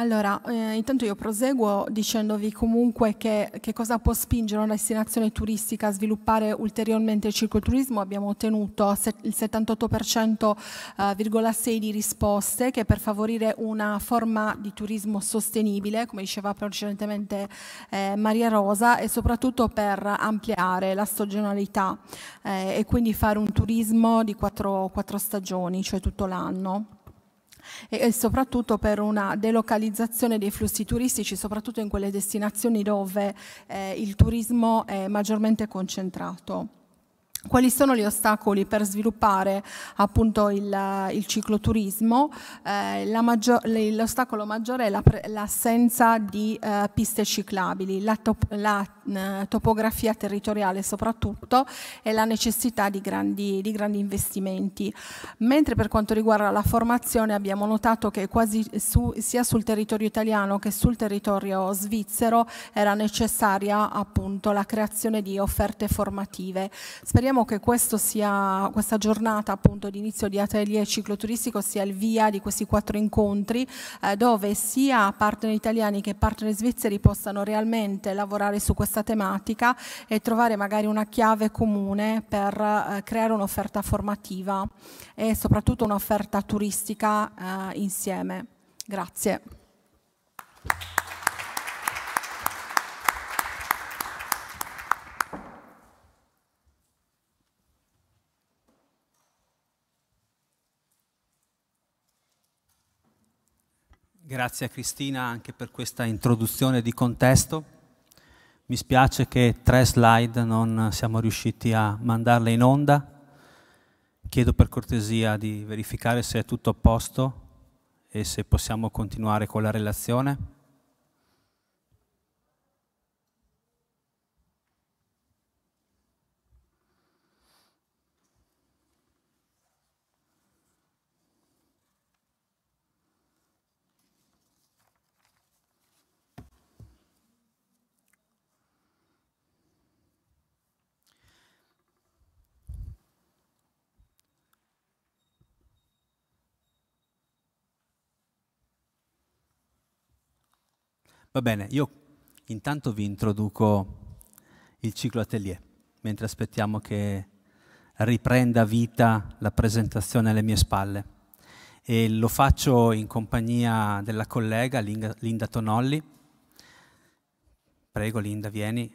[SPEAKER 6] Allora, eh, intanto io proseguo dicendovi comunque che, che, cosa può spingere una destinazione turistica a sviluppare ulteriormente il circoturismo. Abbiamo ottenuto il 78,6% eh, di risposte che per favorire una forma di turismo sostenibile, come diceva precedentemente eh, Maria Rosa, e soprattutto per ampliare la stagionalità eh, e quindi fare un turismo di quattro, quattro stagioni, cioè tutto l'anno e soprattutto per una delocalizzazione dei flussi turistici, soprattutto in quelle destinazioni dove eh, il turismo è maggiormente concentrato. Quali sono gli ostacoli per sviluppare appunto il, il cicloturismo? Eh, l'ostacolo maggiore è l'assenza di eh, piste ciclabili, la, top, la eh, topografia territoriale soprattutto e la necessità di grandi, di grandi, investimenti. Mentre per quanto riguarda la formazione abbiamo notato che quasi su, sia sul territorio italiano che sul territorio svizzero era necessaria appunto la creazione di offerte formative. Speriamo che sia, questa giornata appunto di inizio di atelier cicloturistico sia il via di questi quattro incontri eh, dove sia partner italiani che partner svizzeri possano realmente lavorare su questa questa tematica e trovare magari una chiave comune per eh, creare un'offerta formativa e soprattutto un'offerta turistica eh, insieme. Grazie.
[SPEAKER 1] Grazie a Cristina anche per questa introduzione di contesto. Mi spiace che tre slide non siamo riusciti a mandarle in onda. Chiedo per cortesia di verificare se è tutto a posto e se possiamo continuare con la relazione. Va bene, io intanto vi introduco il ciclo atelier, mentre aspettiamo che riprenda vita la presentazione alle mie spalle. E lo faccio in compagnia della collega Linda Tonolli. Prego Linda, vieni,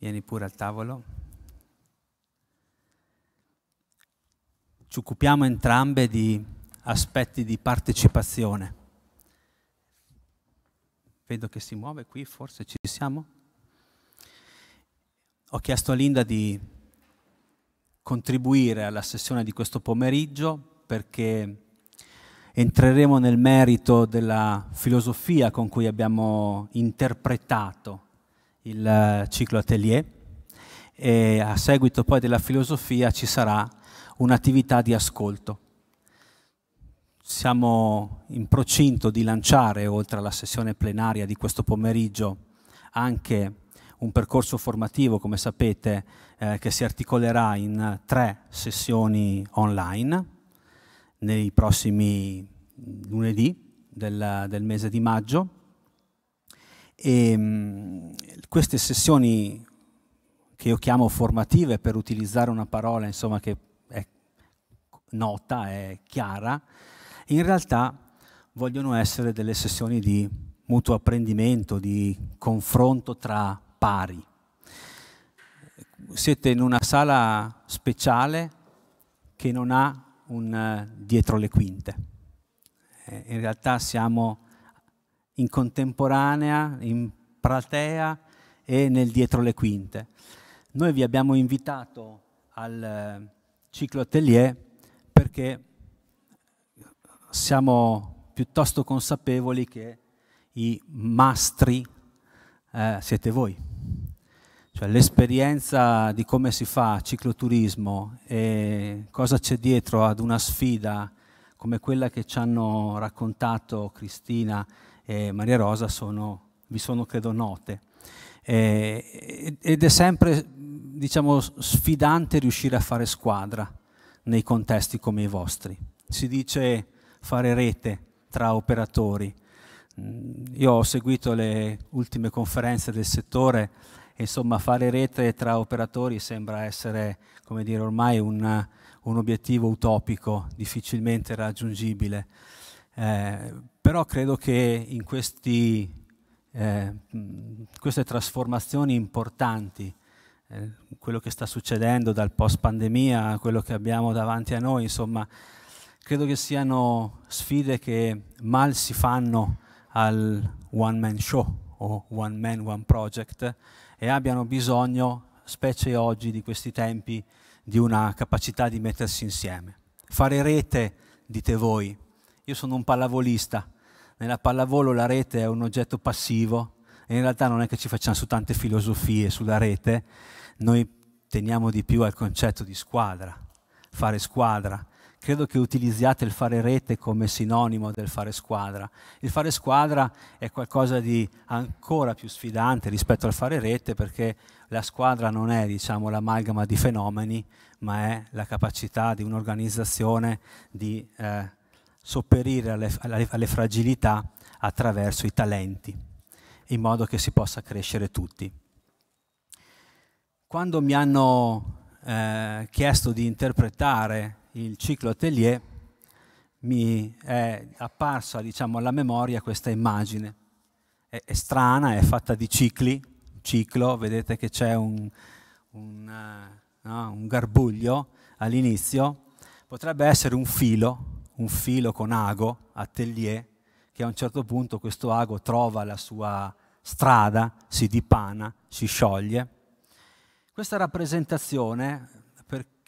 [SPEAKER 1] vieni pure al tavolo. Ci occupiamo entrambe di aspetti di partecipazione Vedo che si muove qui, forse ci siamo. Ho chiesto a Linda di contribuire alla sessione di questo pomeriggio perché entreremo nel merito della filosofia con cui abbiamo interpretato il eh, ciclo atelier e a seguito poi della filosofia ci sarà un'attività di ascolto. Siamo in procinto di lanciare, oltre alla sessione plenaria di questo pomeriggio, anche un percorso formativo, come sapete, eh, che si articolerà in tre sessioni online nei prossimi lunedì del, del mese di maggio. E, mh, mm, queste sessioni che io chiamo formative per utilizzare una parola insomma, che è nota, è chiara, in realtà vogliono essere delle sessioni di mutuo apprendimento, di confronto tra pari. Siete in una sala speciale che non ha un eh, dietro le quinte. Eh, in realtà siamo in contemporanea, in platea e nel dietro le quinte. Noi vi abbiamo invitato al eh, ciclo atelier perché siamo piuttosto consapevoli che i mastri eh, siete voi. Cioè l'esperienza di come si fa cicloturismo e cosa c'è dietro ad una sfida come quella che ci hanno raccontato Cristina e Maria Rosa sono, vi sono credo note. E, ed è sempre diciamo, sfidante riuscire a fare squadra nei contesti come i vostri. Si dice fare rete tra operatori. Io ho seguito le ultime conferenze del settore e insomma fare rete tra operatori sembra essere, come dire, ormai un, un obiettivo utopico, difficilmente raggiungibile. Eh, però credo che in questi, eh, queste trasformazioni importanti, eh, quello che sta succedendo dal post pandemia quello che abbiamo davanti a noi, insomma, credo che siano sfide che mal si fanno al one man show o one man one project e abbiano bisogno, specie oggi di questi tempi, di una capacità di mettersi insieme. Fare rete, dite voi. Io sono un pallavolista. Nella pallavolo la rete è un oggetto passivo e in realtà non è che ci facciamo su tante filosofie sulla rete, noi teniamo di più al concetto di squadra, fare squadra, credo che utilizziate il fare rete come sinonimo del fare squadra. Il fare squadra è qualcosa di ancora più sfidante rispetto al fare rete perché la squadra non è diciamo, l'amalgama di fenomeni, ma è la capacità di un'organizzazione di eh, sopperire alle, alle, alle fragilità attraverso i talenti, in modo che si possa crescere tutti. Quando mi hanno eh, chiesto di interpretare il ciclo atelier mi è apparsa diciamo, alla memoria questa immagine. È, è, strana, è fatta di cicli, ciclo, vedete che c'è un, un, uh, no, un garbuglio all'inizio, potrebbe essere un filo, un filo con ago, atelier, che a un certo punto questo ago trova la sua strada, si dipana, si scioglie. Questa rappresentazione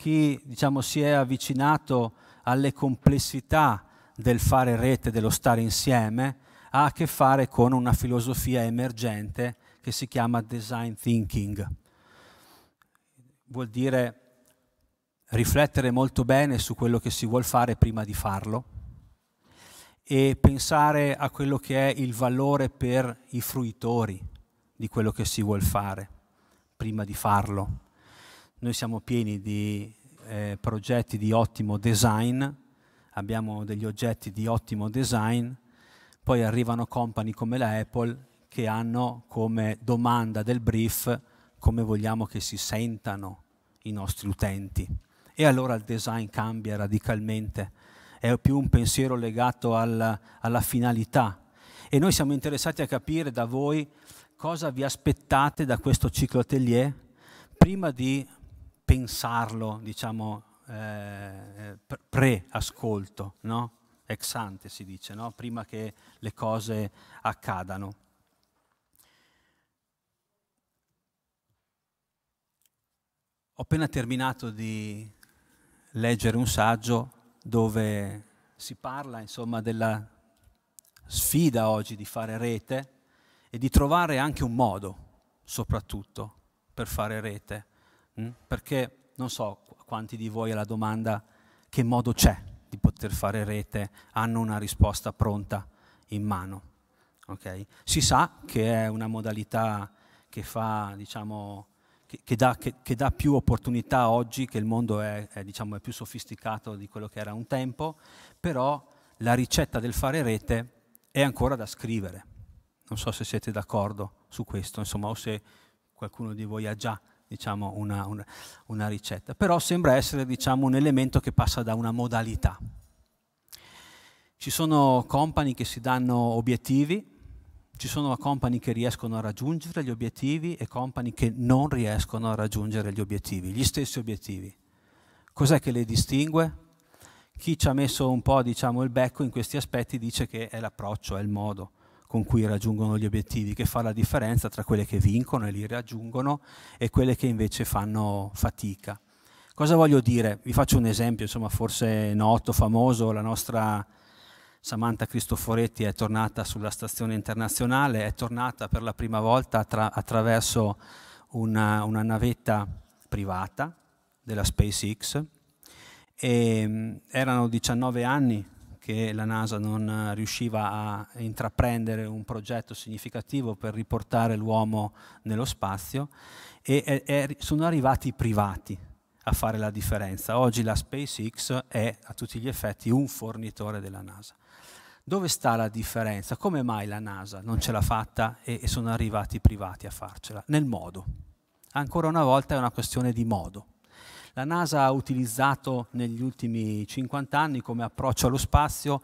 [SPEAKER 1] chi diciamo, si è avvicinato alle complessità del fare rete, dello stare insieme, ha a che fare con una filosofia emergente che si chiama design thinking. Vuol dire riflettere molto bene su quello che si vuole fare prima di farlo e pensare a quello che è il valore per i fruitori di quello che si vuole fare prima di farlo noi siamo pieni di eh, progetti di ottimo design, abbiamo degli oggetti di ottimo design, poi arrivano company come la Apple che hanno come domanda del brief come vogliamo che si sentano i nostri utenti. E allora il design cambia radicalmente, è più un pensiero legato al, alla finalità. E noi siamo interessati a capire da voi cosa vi aspettate da questo ciclo atelier prima di pensarlo, diciamo, eh, eh pre-ascolto, no? ex ante si dice, no? prima che le cose accadano. Ho appena terminato di leggere un saggio dove si parla insomma, della sfida oggi di fare rete e di trovare anche un modo, soprattutto, per fare rete. Mm? Perché non so quanti di voi alla domanda che modo c'è di poter fare rete hanno una risposta pronta in mano. Okay? Si sa che è una modalità che, fa, diciamo, che, che, dà, che dà, più opportunità oggi, che il mondo è, è, diciamo, è più sofisticato di quello che era un tempo, però la ricetta del fare rete è ancora da scrivere. Non so se siete d'accordo su questo, insomma, o se qualcuno di voi ha già diciamo, una, una, una, ricetta, però sembra essere diciamo, un elemento che passa da una modalità. Ci sono company che si danno obiettivi, ci sono company che riescono a raggiungere gli obiettivi e company che non riescono a raggiungere gli obiettivi, gli stessi obiettivi. Cos'è che le distingue? Chi ci ha messo un po' diciamo, il becco in questi aspetti dice che è l'approccio, è il modo con cui raggiungono gli obiettivi, che fa la differenza tra quelle che vincono e li raggiungono e quelle che invece fanno fatica. Cosa voglio dire? Vi faccio un esempio, insomma, forse noto, famoso, la nostra Samantha Cristoforetti è tornata sulla stazione internazionale, è tornata per la prima volta tra, attraverso una, una navetta privata della SpaceX, e mm, erano 19 anni che la NASA non riusciva a intraprendere un progetto significativo per riportare l'uomo nello spazio e, e, e sono arrivati i privati a fare la differenza. Oggi la SpaceX è a tutti gli effetti un fornitore della NASA. Dove sta la differenza? Come mai la NASA non ce l'ha fatta e, e sono arrivati i privati a farcela? Nel modo. Ancora una volta è una questione di modo. La NASA ha utilizzato negli ultimi 50 anni come approccio allo spazio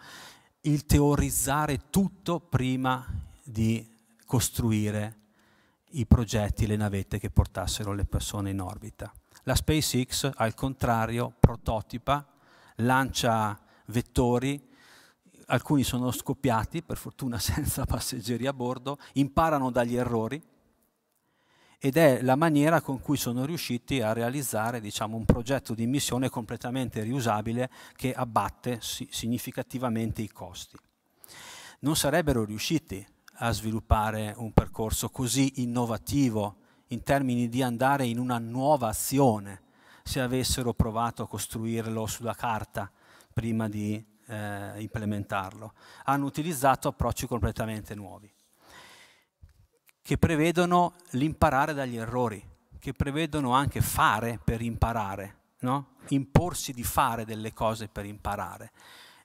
[SPEAKER 1] il teorizzare tutto prima di costruire i progetti, le navette che portassero le persone in orbita. La SpaceX, al contrario, prototipa, lancia vettori, alcuni sono scoppiati, per fortuna senza passeggeri a bordo, imparano dagli errori, ed è la maniera con cui sono riusciti a realizzare diciamo, un progetto di missione completamente riusabile che abbatte significativamente i costi. Non sarebbero riusciti a sviluppare un percorso così innovativo in termini di andare in una nuova azione se avessero provato a costruirlo sulla carta prima di eh, implementarlo. Hanno utilizzato approcci completamente nuovi che prevedono l'imparare dagli errori, che prevedono anche fare per imparare, no? imporsi di fare delle cose per imparare.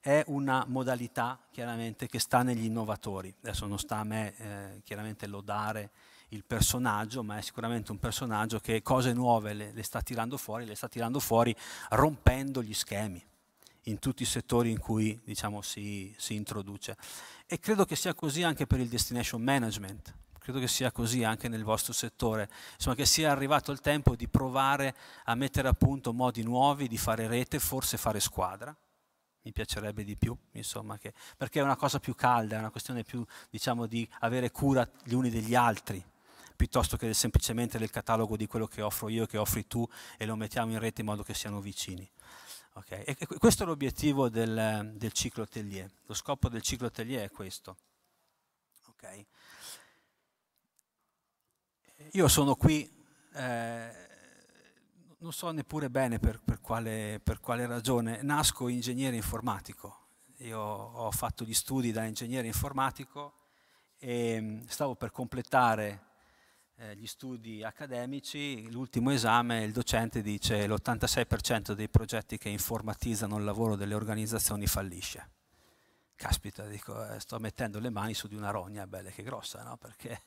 [SPEAKER 1] È una modalità chiaramente che sta negli innovatori. Adesso non sta a me eh, chiaramente lodare il personaggio, ma è sicuramente un personaggio che cose nuove le, le, sta tirando fuori, le sta tirando fuori rompendo gli schemi in tutti i settori in cui diciamo, si, si introduce. E credo che sia così anche per il destination management credo che sia così anche nel vostro settore, insomma che sia arrivato il tempo di provare a mettere a punto modi nuovi di fare rete, forse fare squadra, mi piacerebbe di più, insomma, che, perché è una cosa più calda, è una questione più diciamo, di avere cura gli uni degli altri, piuttosto che semplicemente del catalogo di quello che offro io, che offri tu e lo mettiamo in rete in modo che siano vicini. Okay. E questo è l'obiettivo del, del, ciclo atelier, lo scopo del ciclo atelier è questo. Okay io sono qui, eh, non so neppure bene per, per, quale, per quale ragione, nasco ingegnere informatico. Io ho fatto gli studi da ingegnere informatico e mm, stavo per completare eh, gli studi accademici, l'ultimo esame, il docente dice che l'86% dei progetti che informatizzano il lavoro delle organizzazioni fallisce. Caspita, dico, eh, sto mettendo le mani su di una rogna bella che grossa, no? Perché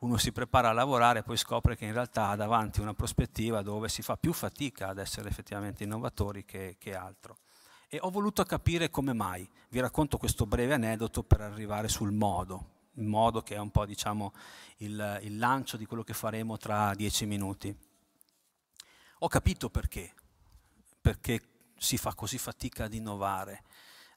[SPEAKER 1] uno si prepara a lavorare e poi scopre che in realtà ha davanti una prospettiva dove si fa più fatica ad essere effettivamente innovatori che, che altro. E ho voluto capire come mai. Vi racconto questo breve aneddoto per arrivare sul modo, il modo che è un po' diciamo, il, il lancio di quello che faremo tra dieci minuti. Ho capito perché, perché si fa così fatica ad innovare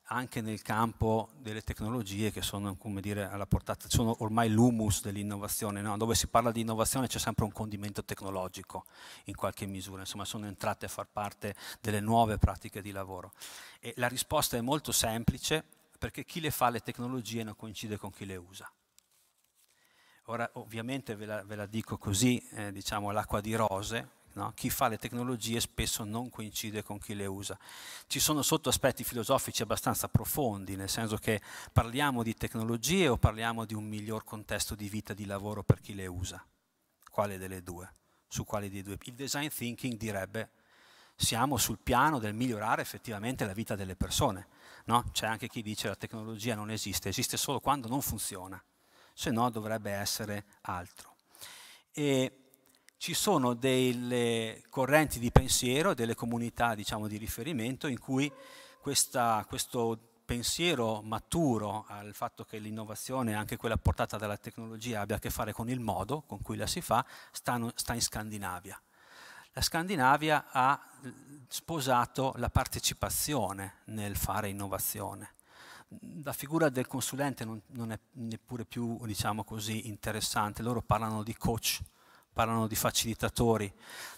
[SPEAKER 1] anche nel campo delle tecnologie che sono, come dire, alla portata, sono ormai l'humus dell'innovazione, no? dove si parla di innovazione c'è sempre un condimento tecnologico in qualche misura, insomma sono entrate a far parte delle nuove pratiche di lavoro. E la risposta è molto semplice perché chi le fa le tecnologie non coincide con chi le usa. Ora ovviamente ve la, ve la dico così, eh, diciamo l'acqua di rose, No? Chi fa le tecnologie spesso non coincide con chi le usa. Ci sono sotto aspetti filosofici abbastanza profondi, nel senso che parliamo di tecnologie o parliamo di un miglior contesto di vita, di lavoro per chi le usa? Quale delle due? Su quale dei due? Il design thinking direbbe siamo sul piano del migliorare effettivamente la vita delle persone. No? C'è anche chi dice che la tecnologia non esiste, esiste solo quando non funziona, se no dovrebbe essere altro. E ci sono delle correnti di pensiero, delle comunità diciamo, di riferimento in cui questa, questo pensiero maturo al fatto che l'innovazione, anche quella portata dalla tecnologia, abbia a che fare con il modo con cui la si fa, stanno, sta in Scandinavia. La Scandinavia ha sposato la partecipazione nel fare innovazione. La figura del consulente non, non è neppure più diciamo così, interessante, loro parlano di coach, parlano di facilitatori,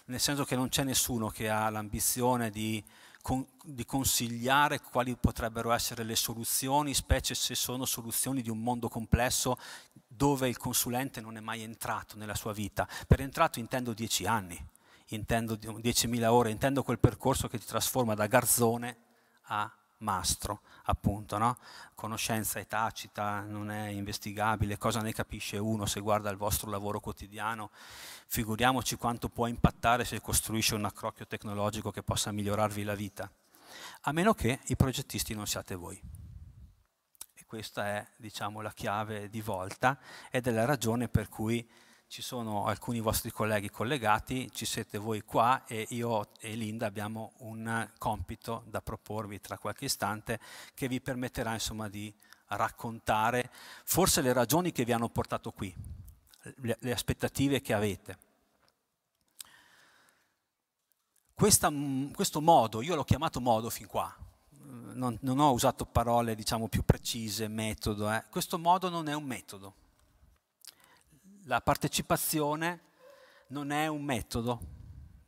[SPEAKER 1] nel senso che non c'è nessuno che ha l'ambizione di, con, di, consigliare quali potrebbero essere le soluzioni, specie se sono soluzioni di un mondo complesso dove il consulente non è mai entrato nella sua vita. Per entrato intendo dieci anni, intendo 10.000 ore, intendo quel percorso che ti trasforma da garzone a mastro, appunto, no? conoscenza è tacita, non è investigabile, cosa ne capisce uno se guarda il vostro lavoro quotidiano, figuriamoci quanto può impattare se costruisce un accrocchio tecnologico che possa migliorarvi la vita, a meno che i progettisti non siate voi. E questa è, diciamo, la chiave di volta ed è la ragione per cui ci sono alcuni vostri colleghi collegati, ci siete voi qua e io e Linda abbiamo un compito da proporvi tra qualche istante che vi permetterà insomma di raccontare forse le ragioni che vi hanno portato qui, le, le aspettative che avete. Questa, mm, questo modo, io l'ho chiamato modo fin qua, non, non ho usato parole diciamo più precise, metodo, eh. questo modo non è un metodo la partecipazione non è un metodo,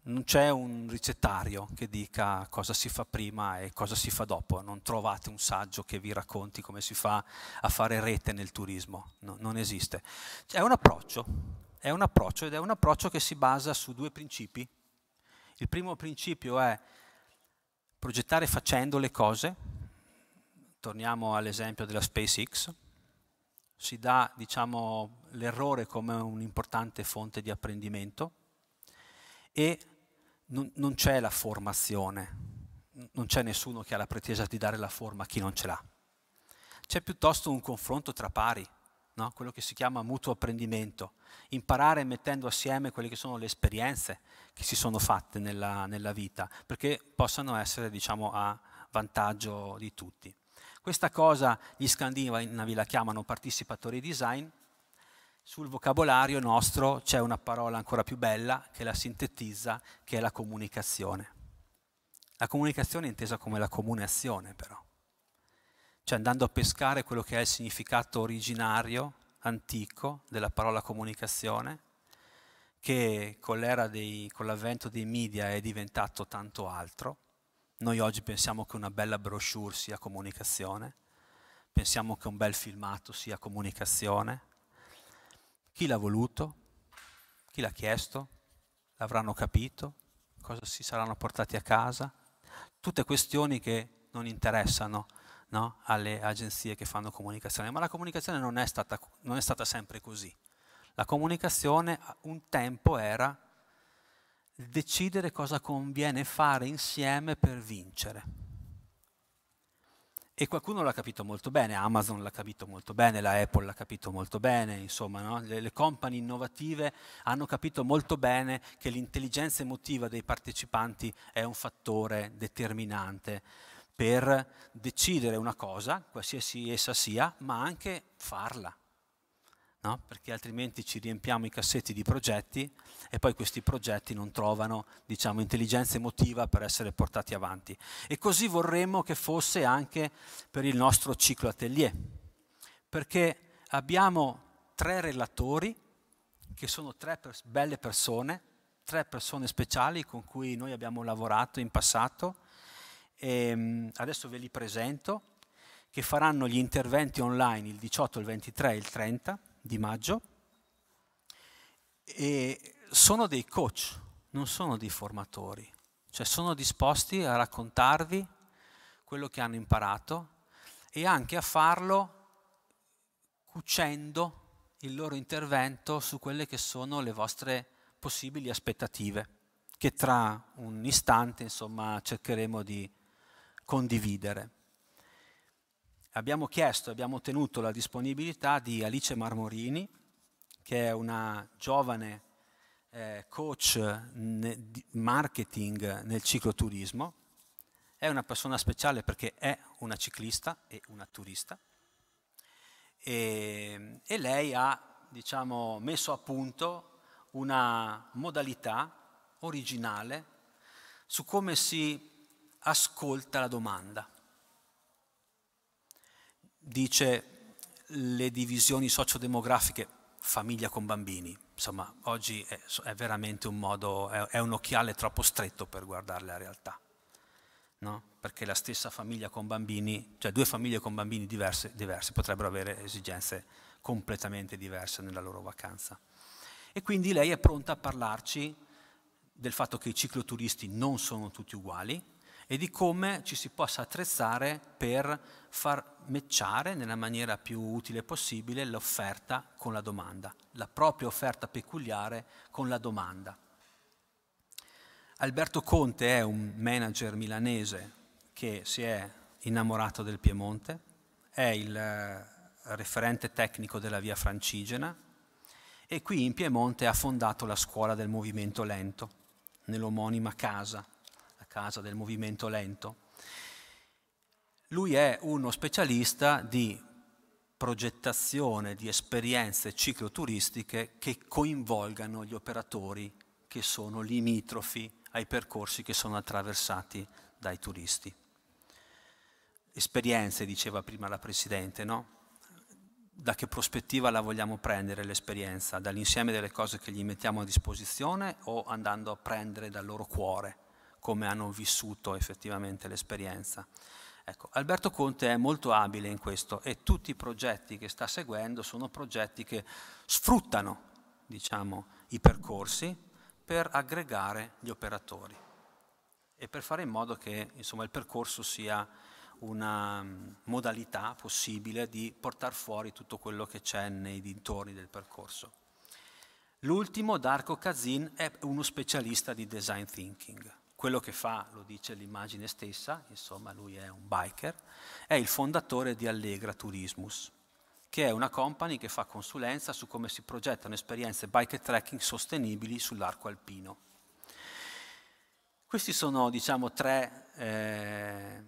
[SPEAKER 1] non c'è un ricettario che dica cosa si fa prima e cosa si fa dopo, non trovate un saggio che vi racconti come si fa a fare rete nel turismo, no, non esiste. È un approccio, è un approccio ed è un approccio che si basa su due principi. Il primo principio è progettare facendo le cose, torniamo all'esempio della SpaceX, si dà diciamo, l'errore come un'importante fonte di apprendimento e non, non c'è la formazione, non c'è nessuno che ha la pretesa di dare la forma a chi non ce l'ha. C'è piuttosto un confronto tra pari, no? quello che si chiama mutuo apprendimento, imparare mettendo assieme quelle che sono le esperienze che si sono fatte nella, nella vita, perché possano essere diciamo, a vantaggio di tutti. Questa cosa gli scandinavi la chiamano participatory design. Sul vocabolario nostro c'è una parola ancora più bella che la sintetizza, che è la comunicazione. La comunicazione è intesa come la comune azione, però. Cioè andando a pescare quello che è il significato originario, antico, della parola comunicazione, che con, dei, con l'avvento dei media è diventato tanto altro noi oggi pensiamo che una bella brochure sia comunicazione, pensiamo che un bel filmato sia comunicazione. Chi l'ha voluto? Chi l'ha chiesto? L'avranno capito? Cosa si saranno portati a casa? Tutte questioni che non interessano no? alle agenzie che fanno comunicazione, ma la comunicazione non è stata, non è stata sempre così. La comunicazione un tempo era decidere cosa conviene fare insieme per vincere. E qualcuno l'ha capito molto bene, Amazon l'ha capito molto bene, la Apple l'ha capito molto bene, insomma, no? le, le company innovative hanno capito molto bene che l'intelligenza emotiva dei partecipanti è un fattore determinante per decidere una cosa, qualsiasi essa sia, ma anche farla no? perché altrimenti ci riempiamo i cassetti di progetti e poi questi progetti non trovano diciamo, intelligenza emotiva per essere portati avanti. E così vorremmo che fosse anche per il nostro ciclo atelier, perché abbiamo tre relatori che sono tre pers belle persone, tre persone speciali con cui noi abbiamo lavorato in passato. E ehm, adesso ve li presento, che faranno gli interventi online il 18, il 23 e il 30 di maggio e sono dei coach, non sono dei formatori, cioè sono disposti a raccontarvi quello che hanno imparato e anche a farlo cucendo il loro intervento su quelle che sono le vostre possibili aspettative, che tra un istante insomma cercheremo di condividere abbiamo chiesto, abbiamo ottenuto la disponibilità di Alice Marmorini, che è una giovane eh, coach ne, marketing nel cicloturismo. È una persona speciale perché è una ciclista e una turista. E, e lei ha diciamo, messo a punto una modalità originale su come si ascolta la domanda dice le divisioni sociodemografiche, famiglia con bambini. Insomma, oggi è, è veramente un modo, è, è, un occhiale troppo stretto per guardare la realtà. No? Perché la stessa famiglia con bambini, cioè due famiglie con bambini diverse, diverse potrebbero avere esigenze completamente diverse nella loro vacanza. E quindi lei è pronta a parlarci del fatto che i cicloturisti non sono tutti uguali, e di come ci si possa attrezzare per far mecciare nella maniera più utile possibile l'offerta con la domanda, la propria offerta peculiare con la domanda. Alberto Conte è un manager milanese che si è innamorato del Piemonte, è il eh, referente tecnico della via Francigena e qui in Piemonte ha fondato la scuola del movimento lento nell'omonima casa casa del movimento lento. Lui è uno specialista di progettazione di esperienze cicloturistiche che coinvolgano gli operatori che sono limitrofi ai percorsi che sono attraversati dai turisti. Esperienze, diceva prima la Presidente, no? Da che prospettiva la vogliamo prendere l'esperienza? Dall'insieme delle cose che gli mettiamo a disposizione o andando a prendere dal loro cuore? come hanno vissuto effettivamente l'esperienza. Ecco, Alberto Conte è molto abile in questo e tutti i progetti che sta seguendo sono progetti che sfruttano diciamo, i percorsi per aggregare gli operatori e per fare in modo che insomma, il percorso sia una mm, modalità possibile di portare fuori tutto quello che c'è nei dintorni del percorso. L'ultimo, Darko Kazin, è uno specialista di design thinking quello che fa, lo dice l'immagine stessa, insomma lui è un biker, è il fondatore di Allegra Tourismus, che è una company che fa consulenza su come si progettano esperienze bike e trekking sostenibili sull'arco alpino. Questi sono, diciamo, tre eh,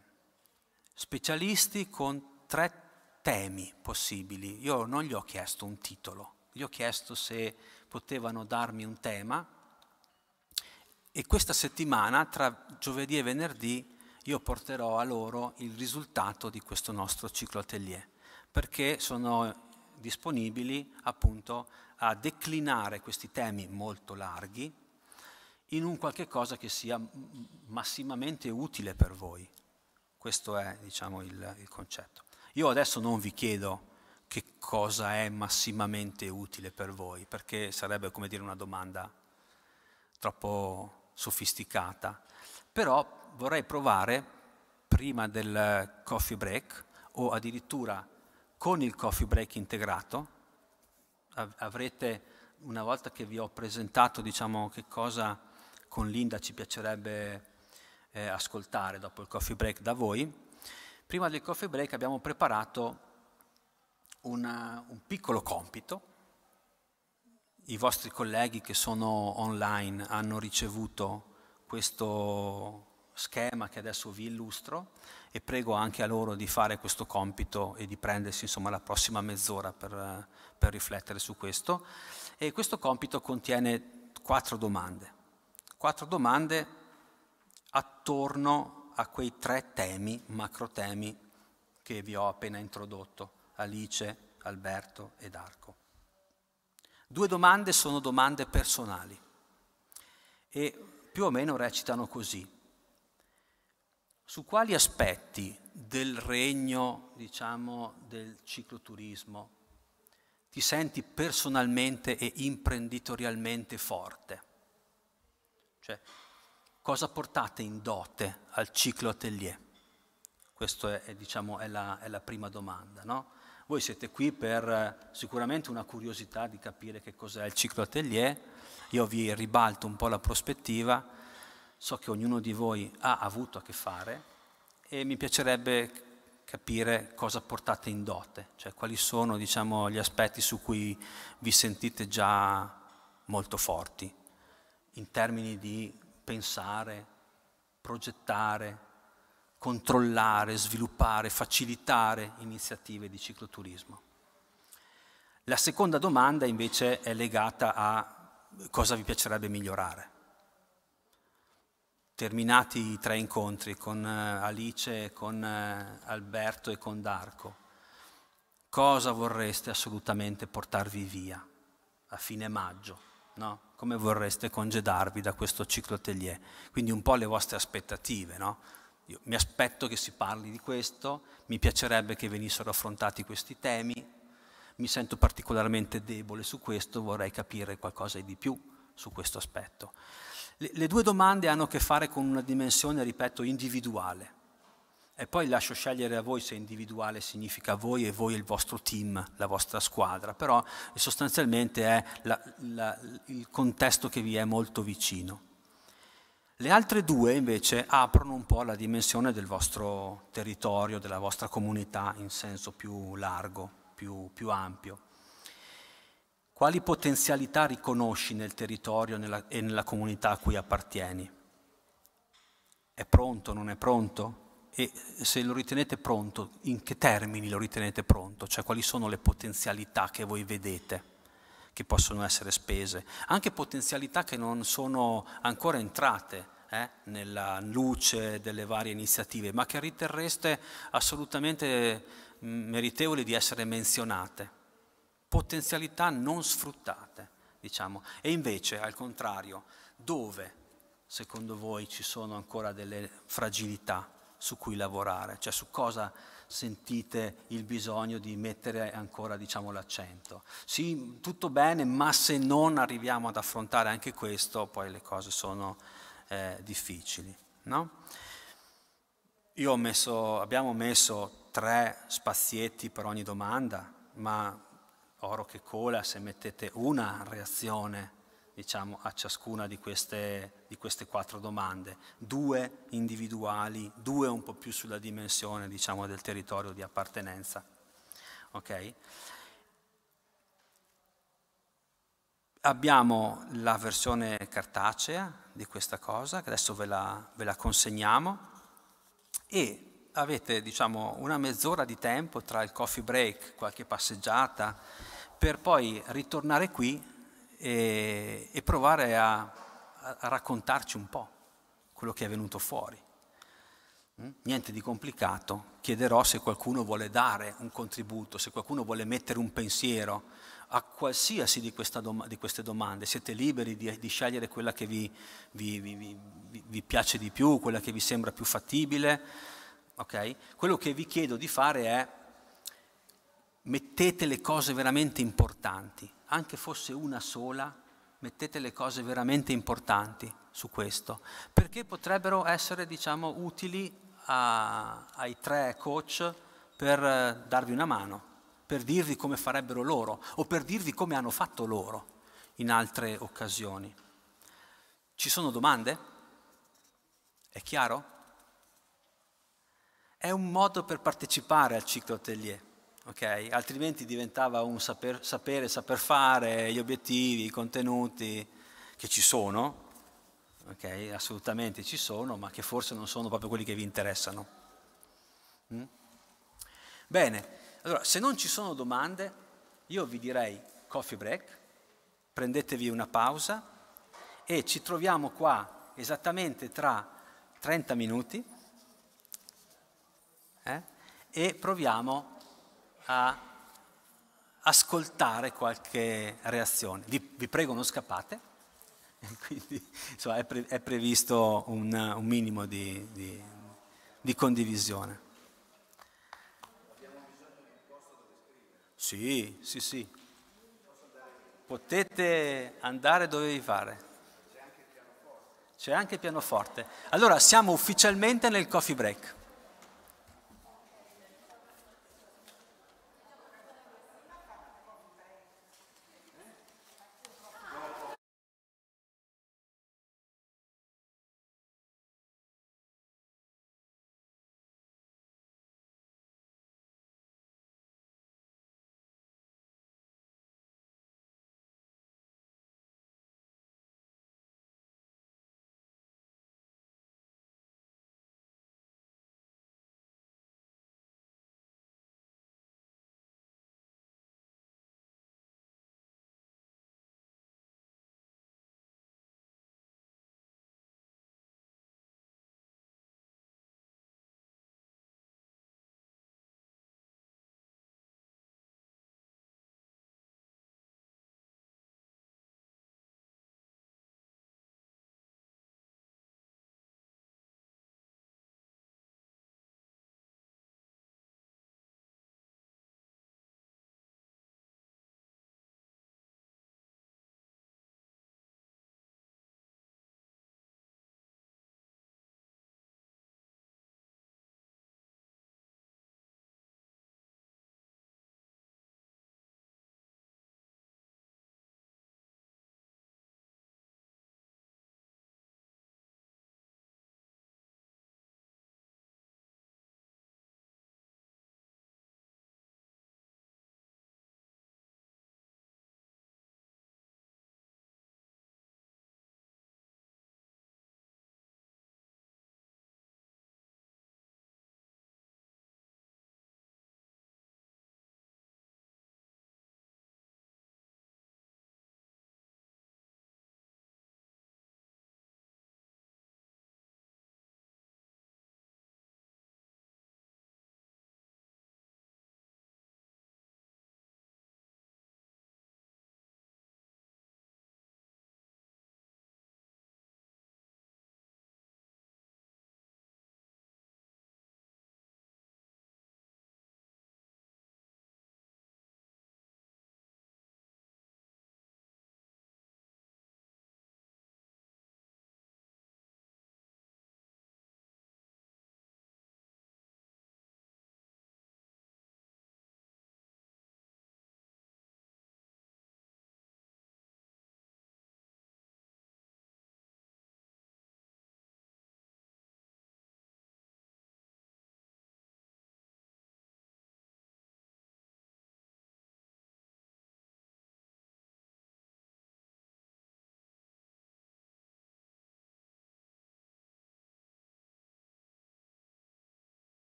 [SPEAKER 1] specialisti con tre temi possibili. Io non gli ho chiesto un titolo, gli ho chiesto se potevano darmi un tema e questa settimana, tra giovedì e venerdì, io porterò a loro il risultato di questo nostro ciclo atelier, perché sono disponibili appunto a declinare questi temi molto larghi in un qualche cosa che sia massimamente utile per voi. Questo è diciamo, il, il concetto. Io adesso non vi chiedo che cosa è massimamente utile per voi, perché sarebbe come dire una domanda troppo sofisticata, però vorrei provare prima del coffee break o addirittura con il coffee break integrato. Avrete, una volta che vi ho presentato diciamo, che cosa con Linda ci piacerebbe eh, ascoltare dopo il coffee break da voi, prima del coffee break abbiamo preparato una, un piccolo compito i vostri colleghi che sono online hanno ricevuto questo schema che adesso vi illustro e prego anche a loro di fare questo compito e di prendersi insomma, la prossima mezz'ora per, per riflettere su questo. E questo compito contiene quattro domande, quattro domande attorno a quei tre temi, macro temi, che vi ho appena introdotto, Alice, Alberto ed Arco. Due domande sono domande personali e più o meno recitano così. Su quali aspetti del regno, diciamo, del cicloturismo ti senti personalmente e imprenditorialmente forte? Cioè, cosa portate in dote al ciclo atelier? Questa è, è, diciamo, è, la, è la prima domanda, no? Voi siete qui per eh, sicuramente una curiosità di capire che cos'è il ciclo atelier, io vi ribalto un po' la prospettiva, so che ognuno di voi ha avuto a che fare e mi piacerebbe capire cosa portate in dote, cioè quali sono diciamo, gli aspetti su cui vi sentite già molto forti in termini di pensare, progettare, controllare, sviluppare, facilitare iniziative di cicloturismo. La seconda domanda invece è legata a cosa vi piacerebbe migliorare. Terminati i tre incontri con eh, Alice, con eh, Alberto e con Darco, cosa vorreste assolutamente portarvi via a fine maggio? No? Come vorreste congedarvi da questo ciclo atelier? Quindi un po' le vostre aspettative, no? Io mi aspetto che si parli di questo, mi piacerebbe che venissero affrontati questi temi, mi sento particolarmente debole su questo, vorrei capire qualcosa di più su questo aspetto. Le, le due domande hanno a che fare con una dimensione, ripeto, individuale. E poi lascio scegliere a voi se individuale significa voi e voi il vostro team, la vostra squadra, però sostanzialmente è la, la, il contesto che vi è molto vicino. Le altre due invece aprono un po' la dimensione del vostro territorio, della vostra comunità in senso più largo, più, più ampio. Quali potenzialità riconosci nel territorio nella, e nella comunità a cui appartieni? È pronto, non è pronto? E se lo ritenete pronto, in che termini lo ritenete pronto? Cioè quali sono le potenzialità che voi vedete? che possono essere spese, anche potenzialità che non sono ancora entrate eh, nella luce delle varie iniziative, ma che riterreste assolutamente mm, meritevoli di essere menzionate, potenzialità non sfruttate, diciamo. E invece, al contrario, dove secondo voi ci sono ancora delle fragilità su cui lavorare, cioè su cosa sentite il bisogno di mettere ancora diciamo, l'accento. Sì, tutto bene, ma se non arriviamo ad affrontare anche questo, poi le cose sono eh, difficili. No? Messo, abbiamo messo tre spazietti per ogni domanda, ma oro che cola se mettete una reazione diciamo, a ciascuna di queste, di queste, quattro domande, due individuali, due un po' più sulla dimensione diciamo, del territorio di appartenenza. Okay? Abbiamo la versione cartacea di questa cosa, che adesso ve la, ve la consegniamo, e avete diciamo, una mezz'ora di tempo tra il coffee break, qualche passeggiata, per poi ritornare qui e, e provare a, a, raccontarci un po' quello che è venuto fuori. Mm? Niente di complicato, chiederò se qualcuno vuole dare un contributo, se qualcuno vuole mettere un pensiero a qualsiasi di, dom- di queste domande. Siete liberi di, di scegliere quella che vi, vi, vi, vi piace di più, quella che vi sembra più fattibile. Okay? Quello che vi chiedo di fare è mettete le cose veramente importanti anche fosse una sola, mettete le cose veramente importanti su questo, perché potrebbero essere diciamo, utili a, ai tre coach per eh, darvi una mano, per dirvi come farebbero loro o per dirvi come hanno fatto loro in altre occasioni. Ci sono domande? È chiaro? È un modo per partecipare al ciclo atelier okay? altrimenti diventava un saper, sapere, saper fare, gli obiettivi, i contenuti che ci sono, ok? assolutamente ci sono, ma che forse non sono proprio quelli che vi interessano. Mm? Bene, allora se non ci sono domande, io vi direi coffee break, prendetevi una pausa e ci troviamo qua esattamente tra 30 minuti eh? e proviamo a ascoltare qualche reazione. Vi, vi prego non scappate, quindi insomma, è, pre, è, previsto un, un minimo di, di, di condivisione. Sì, sì, sì. Potete andare dove vi pare. C'è anche il pianoforte. Allora siamo ufficialmente nel coffee break.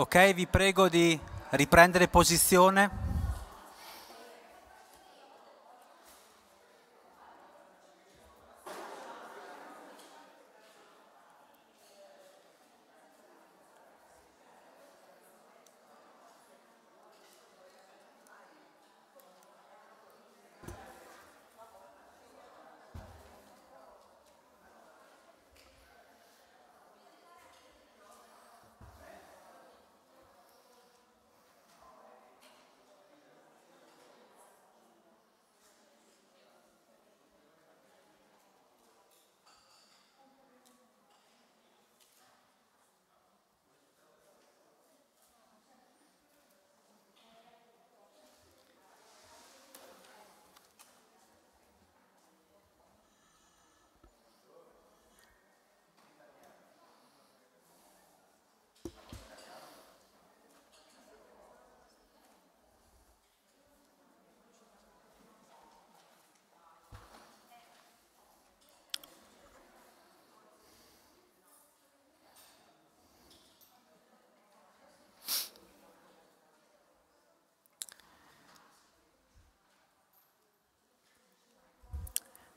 [SPEAKER 1] Ok, vi prego di riprendere posizione.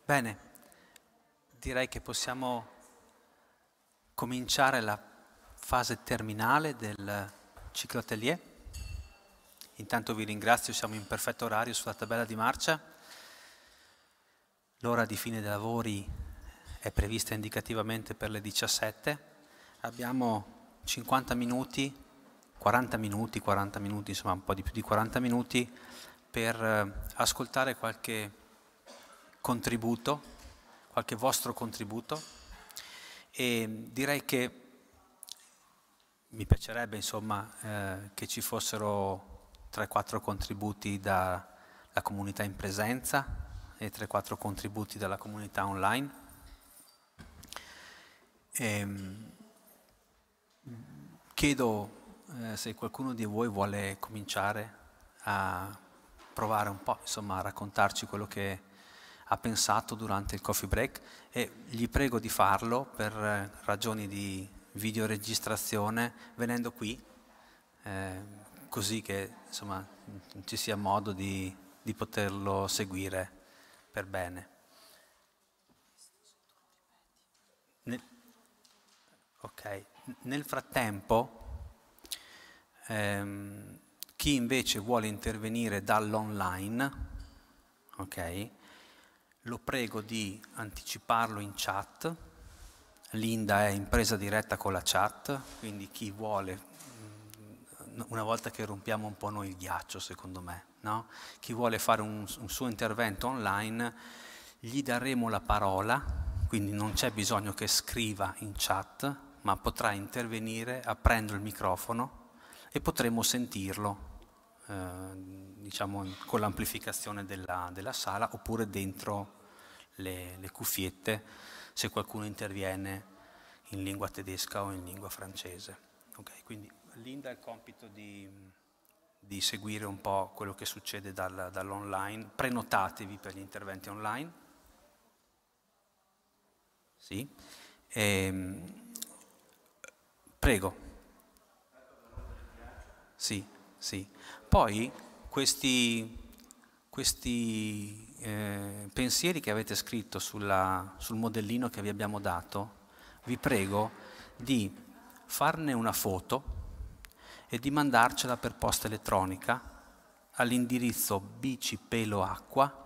[SPEAKER 1] Bene, direi che possiamo cominciare la fase terminale del ciclo atelier. Intanto vi ringrazio, siamo in perfetto orario sulla tabella di marcia. L'ora di fine dei lavori è prevista indicativamente per le 17. Abbiamo 50 minuti, 40 minuti, 40 minuti, insomma un po' di più di 40 minuti per eh, ascoltare qualche contributo, qualche vostro contributo e direi che mi piacerebbe insomma eh, che ci fossero 3-4 contributi dalla comunità in presenza e 3-4 contributi dalla comunità online. E, ehm, chiedo eh, se qualcuno di voi vuole cominciare a provare un po', insomma, a raccontarci quello che è ha pensato durante il coffee break e gli prego di farlo per eh, ragioni di videoregistrazione venendo qui, eh, così che insomma, ci sia modo di, di poterlo seguire per bene. ok, nel frattempo ehm, chi invece vuole intervenire dall'online, ok, lo prego di anticiparlo in chat. Linda è in presa diretta con la chat, quindi chi vuole, mm, una volta che rompiamo un po' noi il ghiaccio, secondo me, no? chi vuole fare un, un suo intervento online, gli daremo la parola, quindi non c'è bisogno che scriva in chat, ma potrà intervenire aprendo il microfono e potremo sentirlo eh, diciamo con l'amplificazione della, della, sala oppure dentro le, le cuffiette se qualcuno interviene in lingua tedesca o in lingua francese. Okay, quindi Linda ha il compito di, di, seguire un po' quello che succede dal, dall'online. Prenotatevi per gli interventi online. Sì. E, ehm, prego. Sì, sì poi questi, questi eh, pensieri che avete scritto sulla, sul modellino che vi abbiamo dato, vi prego di farne una foto e di mandarcela per posta elettronica all'indirizzo bicipeloacqua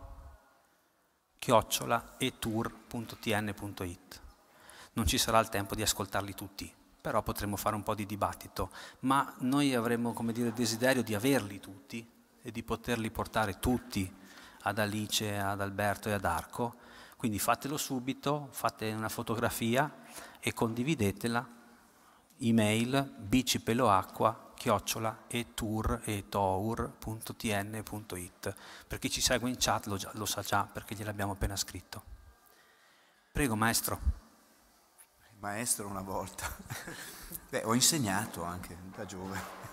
[SPEAKER 1] chiocciola etur.tn.it. Non ci sarà il tempo di ascoltarli tutti, però potremmo fare un po' di dibattito, ma noi avremmo come dire, desiderio di averli tutti e di poterli portare tutti ad Alice, ad Alberto e ad Arco, quindi fatelo subito, fate una fotografia e condividetela, email bicipeloacqua chiocciola e tour.tn.it, per chi ci segue in chat lo, lo sa già perché gliel'abbiamo appena
[SPEAKER 7] scritto. Prego maestro maestro una volta. beh, ho insegnato anche da giovane.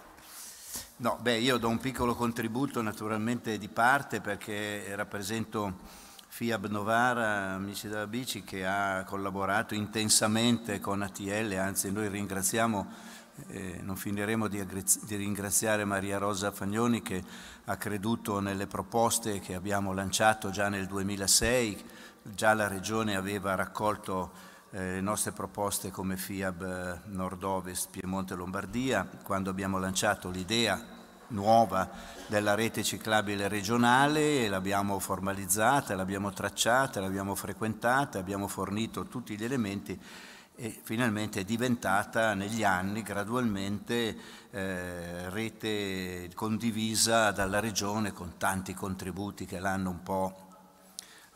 [SPEAKER 7] No, beh, io do un piccolo contributo naturalmente di parte perché rappresento FIAB Novara, amici della bici, che ha collaborato intensamente con ATL, anzi noi ringraziamo eh, non finiremo di, di, ringraziare Maria Rosa Fagnoni che ha creduto nelle proposte che abbiamo lanciato già nel 2006, già la Regione aveva raccolto eh, le nostre proposte come FIAB eh, Nord-Ovest, Piemonte Lombardia, quando abbiamo lanciato l'idea nuova della rete ciclabile regionale, l'abbiamo formalizzata, l'abbiamo tracciata, l'abbiamo frequentata, abbiamo fornito tutti gli elementi e finalmente è diventata negli anni gradualmente eh, rete condivisa dalla regione con tanti contributi che l'hanno un po'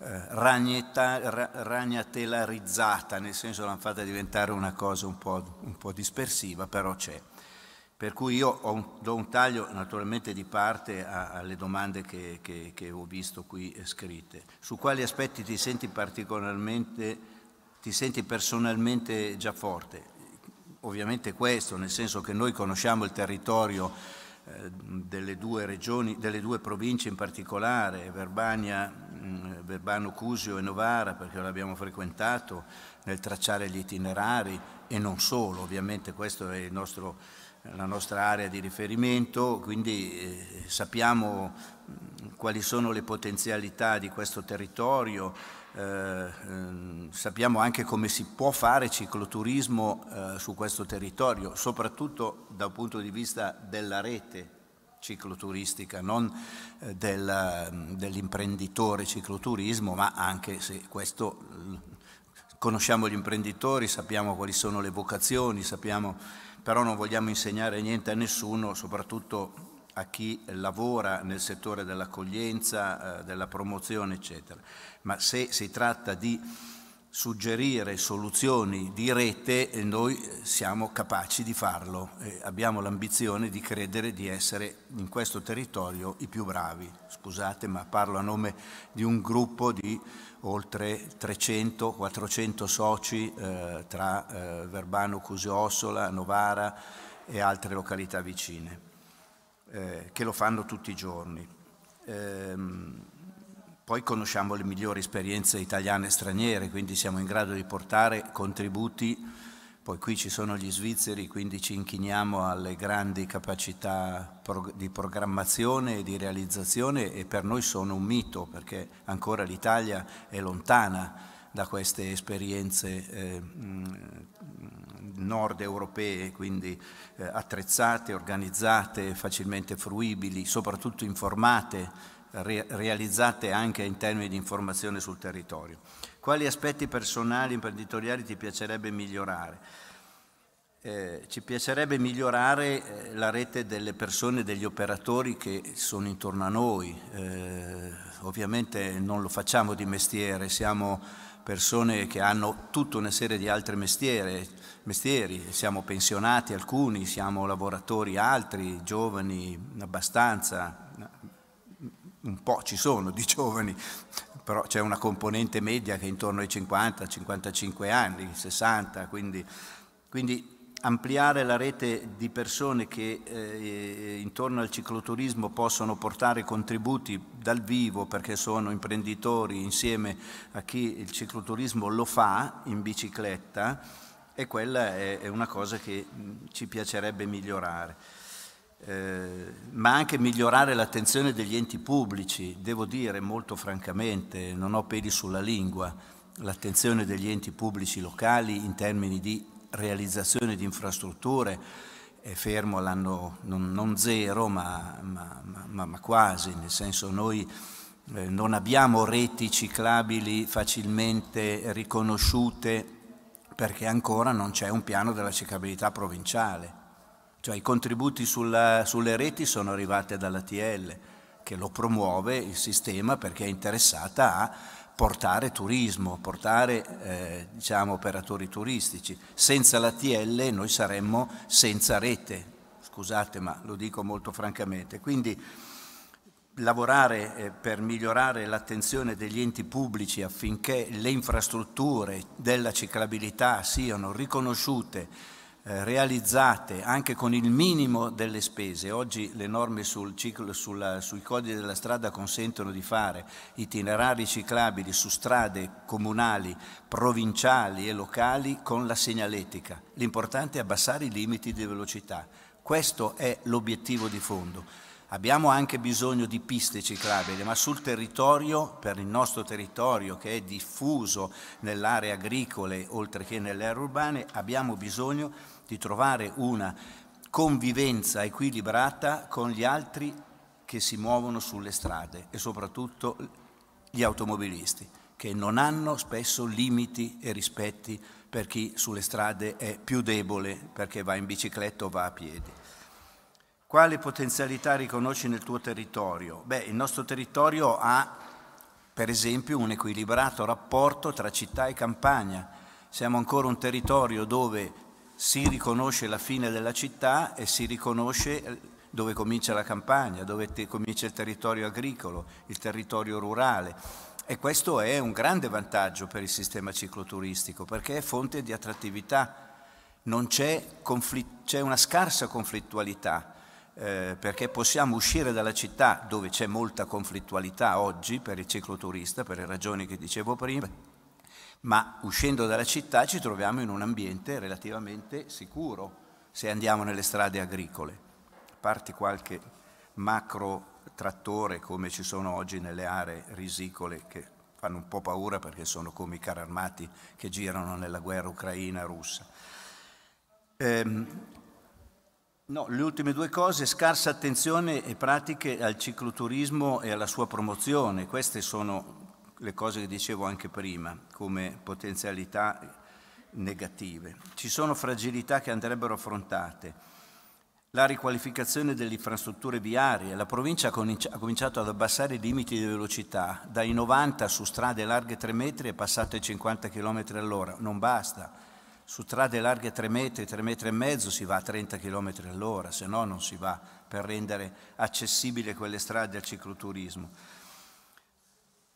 [SPEAKER 7] ragneta, ragnatelarizzata, nel senso l'hanno fatta diventare una cosa un po', un po dispersiva, però c'è. Per cui io un, do un taglio naturalmente di parte a, alle domande che, che, che, ho visto qui scritte. Su quali aspetti ti senti particolarmente, ti senti personalmente già forte? Ovviamente questo, nel senso che noi conosciamo il territorio eh, delle due, regioni, delle due province in particolare, Verbania, Verbano Cusio e Novara, perché l'abbiamo frequentato nel tracciare gli itinerari e non solo, ovviamente questa è nostro, la nostra area di riferimento, quindi eh, sappiamo quali sono le potenzialità di questo territorio, eh, ehm, sappiamo anche come si può fare cicloturismo eh, su questo territorio, soprattutto dal punto di vista della rete cicloturistica, non eh, del, dell'imprenditore cicloturismo, ma anche se questo conosciamo gli imprenditori, sappiamo quali sono le vocazioni, sappiamo, però non vogliamo insegnare niente a nessuno, soprattutto a chi lavora nel settore dell'accoglienza, eh, della promozione, eccetera ma se si tratta di suggerire soluzioni dirette, eh, noi eh, siamo capaci di farlo. Eh, abbiamo l'ambizione di credere di essere in questo territorio i più bravi. Scusate, ma parlo a nome di un gruppo di oltre 300-400 soci eh, tra eh, Verbano, Cusiossola, Novara e altre località vicine, eh, che lo fanno tutti i giorni. Ehm, poi conosciamo le migliori esperienze italiane e straniere, quindi siamo in grado di portare contributi. Poi qui ci sono gli svizzeri, quindi ci inchiniamo alle grandi capacità di programmazione e di realizzazione e per noi sono un mito perché ancora l'Italia è lontana da queste esperienze eh, mm, nord europee, quindi eh, attrezzate, organizzate, facilmente fruibili, soprattutto informate re- realizzate anche in termini di informazione sul territorio. Quali aspetti personali, imprenditoriali ti piacerebbe migliorare? Eh, ci piacerebbe migliorare eh, la rete delle persone, degli operatori che sono intorno a noi. Eh, ovviamente non lo facciamo di mestiere, siamo persone che hanno tutta una serie di altri mestiere, mestieri, siamo pensionati alcuni, siamo lavoratori altri, giovani abbastanza, un po' ci sono di giovani, però c'è una componente media che è intorno ai 50, 55 anni, 60, quindi, quindi ampliare la rete di persone che eh, intorno al cicloturismo possono portare contributi dal vivo perché sono imprenditori insieme a chi il cicloturismo lo fa in bicicletta e quella è, è una cosa che mm, ci piacerebbe migliorare. Eh, ma anche migliorare l'attenzione degli enti pubblici. Devo dire molto francamente, non ho peli sulla lingua, l'attenzione degli enti pubblici locali in termini di realizzazione di infrastrutture è eh, fermo all'anno non, non zero, ma, ma, ma, ma, quasi, nel senso noi eh, non abbiamo reti ciclabili facilmente riconosciute perché ancora non c'è un piano della ciclabilità provinciale. Cioè i contributi sulla, sulle reti sono arrivati dalla TL che lo promuove il sistema perché è interessata a portare turismo, portare eh, diciamo, operatori turistici. Senza la TL noi saremmo senza rete, scusate ma lo dico molto francamente. Quindi lavorare eh, per migliorare l'attenzione degli enti pubblici affinché le infrastrutture della ciclabilità siano riconosciute eh, realizzate anche con il minimo delle spese, oggi le norme sul ciclo, sulla, sui codici della strada consentono di fare itinerari ciclabili su strade comunali, provinciali e locali con la segnaletica. L'importante è abbassare i limiti di velocità. Questo è l'obiettivo di fondo. Abbiamo anche bisogno di piste ciclabili, ma sul territorio, per il nostro territorio che è diffuso nelle aree agricole oltre che nelle aree urbane, abbiamo bisogno di di trovare una convivenza equilibrata con gli altri che si muovono sulle strade e soprattutto gli automobilisti, che non hanno spesso limiti e rispetti per chi sulle strade è più debole perché va in bicicletta o va a piedi. Quale potenzialità riconosci nel tuo territorio? Beh, il nostro territorio ha, per esempio, un equilibrato rapporto tra città e campagna. Siamo ancora un territorio dove si riconosce la fine della città e si riconosce eh, dove comincia la campagna, dove comincia il territorio agricolo, il territorio rurale. E questo è un grande vantaggio per il sistema cicloturistico perché è fonte di attrattività. c'è, una scarsa conflittualità eh, perché possiamo uscire dalla città dove c'è molta conflittualità oggi per il cicloturista, per le ragioni che dicevo prima, ma uscendo dalla città ci troviamo in un ambiente relativamente sicuro se andiamo nelle strade agricole, a parte qualche macro trattore come ci sono oggi nelle aree risicole che fanno un po' paura perché sono come i carri armati che girano nella guerra ucraina-russa. Ehm, no, le ultime due cose, scarsa attenzione e pratiche al cicloturismo e alla sua promozione, queste sono le cose che dicevo anche prima come potenzialità negative. Ci sono fragilità che andrebbero affrontate. La riqualificazione delle infrastrutture viarie. La provincia ha cominciato ad abbassare i limiti di velocità. Dai 90 su strade larghe 3 metri è passato ai 50 km all'ora. Non basta. Su strade larghe 3 metri, 3 metri e mezzo si va a 30 km all'ora, se no non si va per rendere accessibile quelle strade al cicloturismo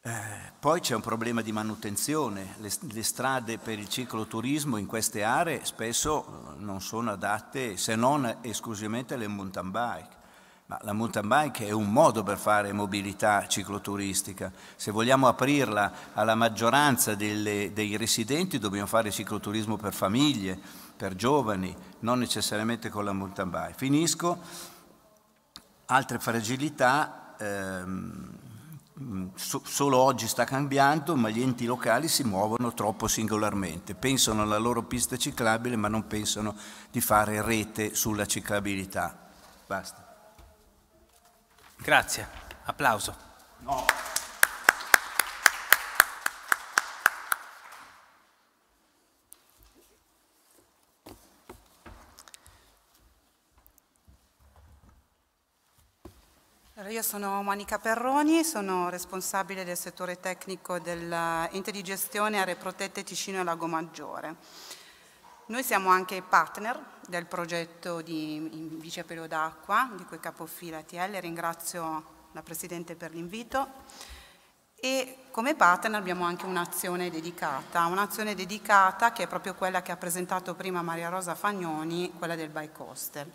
[SPEAKER 7] eh, poi c'è un problema di manutenzione, le, le, strade per il cicloturismo in queste aree spesso eh, non sono adatte se non esclusivamente alle mountain bike, ma la mountain bike è un modo per fare mobilità cicloturistica, se vogliamo aprirla alla maggioranza delle, dei residenti dobbiamo fare cicloturismo per famiglie, per giovani, non necessariamente con la mountain bike. Finisco, altre fragilità. Ehm, Mm, so, solo oggi sta cambiando, ma gli enti locali si muovono troppo singolarmente, pensano alla loro pista ciclabile, ma non pensano di fare rete sulla ciclabilità. Basta.
[SPEAKER 1] Grazie, applauso.
[SPEAKER 7] No.
[SPEAKER 8] io sono Monica Perroni, sono responsabile del settore tecnico dell'ente di gestione aree protette Ticino e Lago Maggiore. Noi siamo anche partner del progetto di viceapelo d'acqua, di cui capofila TL, ringrazio la Presidente per l'invito e come partner abbiamo anche un'azione dedicata, un'azione dedicata che è proprio quella che ha presentato prima Maria Rosa Fagnoni, quella del By Coaster.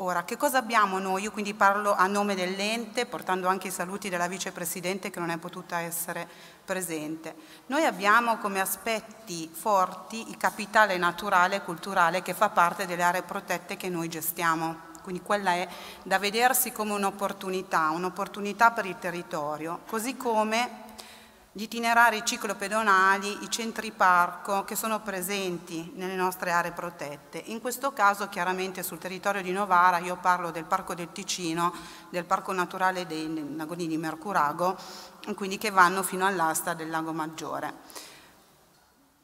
[SPEAKER 8] Ora, che cosa abbiamo noi? Io quindi parlo a nome dell'ente, portando anche i saluti della vicepresidente che non è potuta essere presente. Noi abbiamo come aspetti forti il capitale naturale e culturale che fa parte delle aree protette che noi gestiamo. Quindi quella è da vedersi come un'opportunità, un'opportunità per il territorio, così come gli itinerari ciclopedonali, i centri parco che sono presenti nelle nostre aree protette. In questo caso chiaramente sul territorio di Novara, io parlo del Parco del Ticino, del Parco Naturale dei Lagoni di Mercurago, quindi che vanno fino all'asta del Lago Maggiore.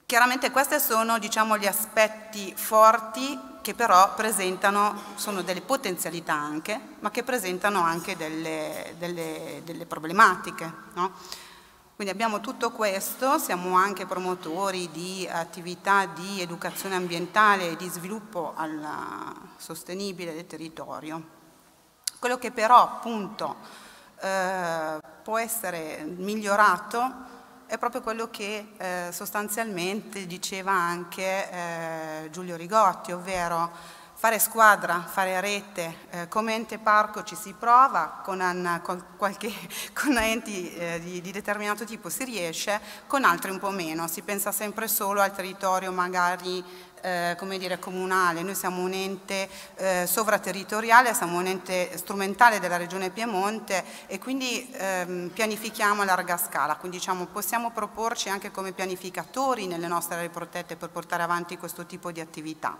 [SPEAKER 8] Chiaramente questi sono diciamo, gli aspetti forti che però presentano, sono delle potenzialità anche, ma che presentano anche delle, delle, delle problematiche. No? Quindi abbiamo tutto questo, siamo anche promotori di attività di educazione ambientale e di sviluppo alla, sostenibile del territorio. Quello che però appunto eh, può essere migliorato è proprio quello che eh, sostanzialmente diceva anche eh, Giulio Rigotti, ovvero fare squadra, fare rete, eh, come ente parco ci si prova, con, un, con, qualche, con enti eh, di, di, determinato tipo si riesce, con altri un po' meno, si pensa sempre solo al territorio magari eh, come dire, comunale, noi siamo un ente eh, sovraterritoriale, siamo un ente strumentale della regione Piemonte e quindi ehm, pianifichiamo a larga scala, quindi diciamo, possiamo proporci anche come pianificatori nelle nostre aree protette per portare avanti questo tipo di attività.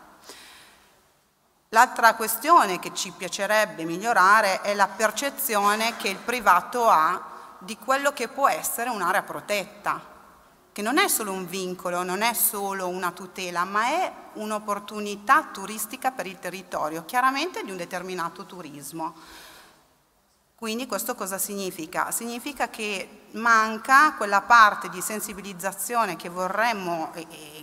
[SPEAKER 8] L'altra questione che ci piacerebbe migliorare è la percezione che il privato ha di quello che può essere un'area protetta, che non è solo un vincolo, non è solo una tutela, ma è un'opportunità turistica per il territorio, chiaramente di un determinato turismo. Quindi questo cosa significa? Significa che manca quella parte di sensibilizzazione che vorremmo e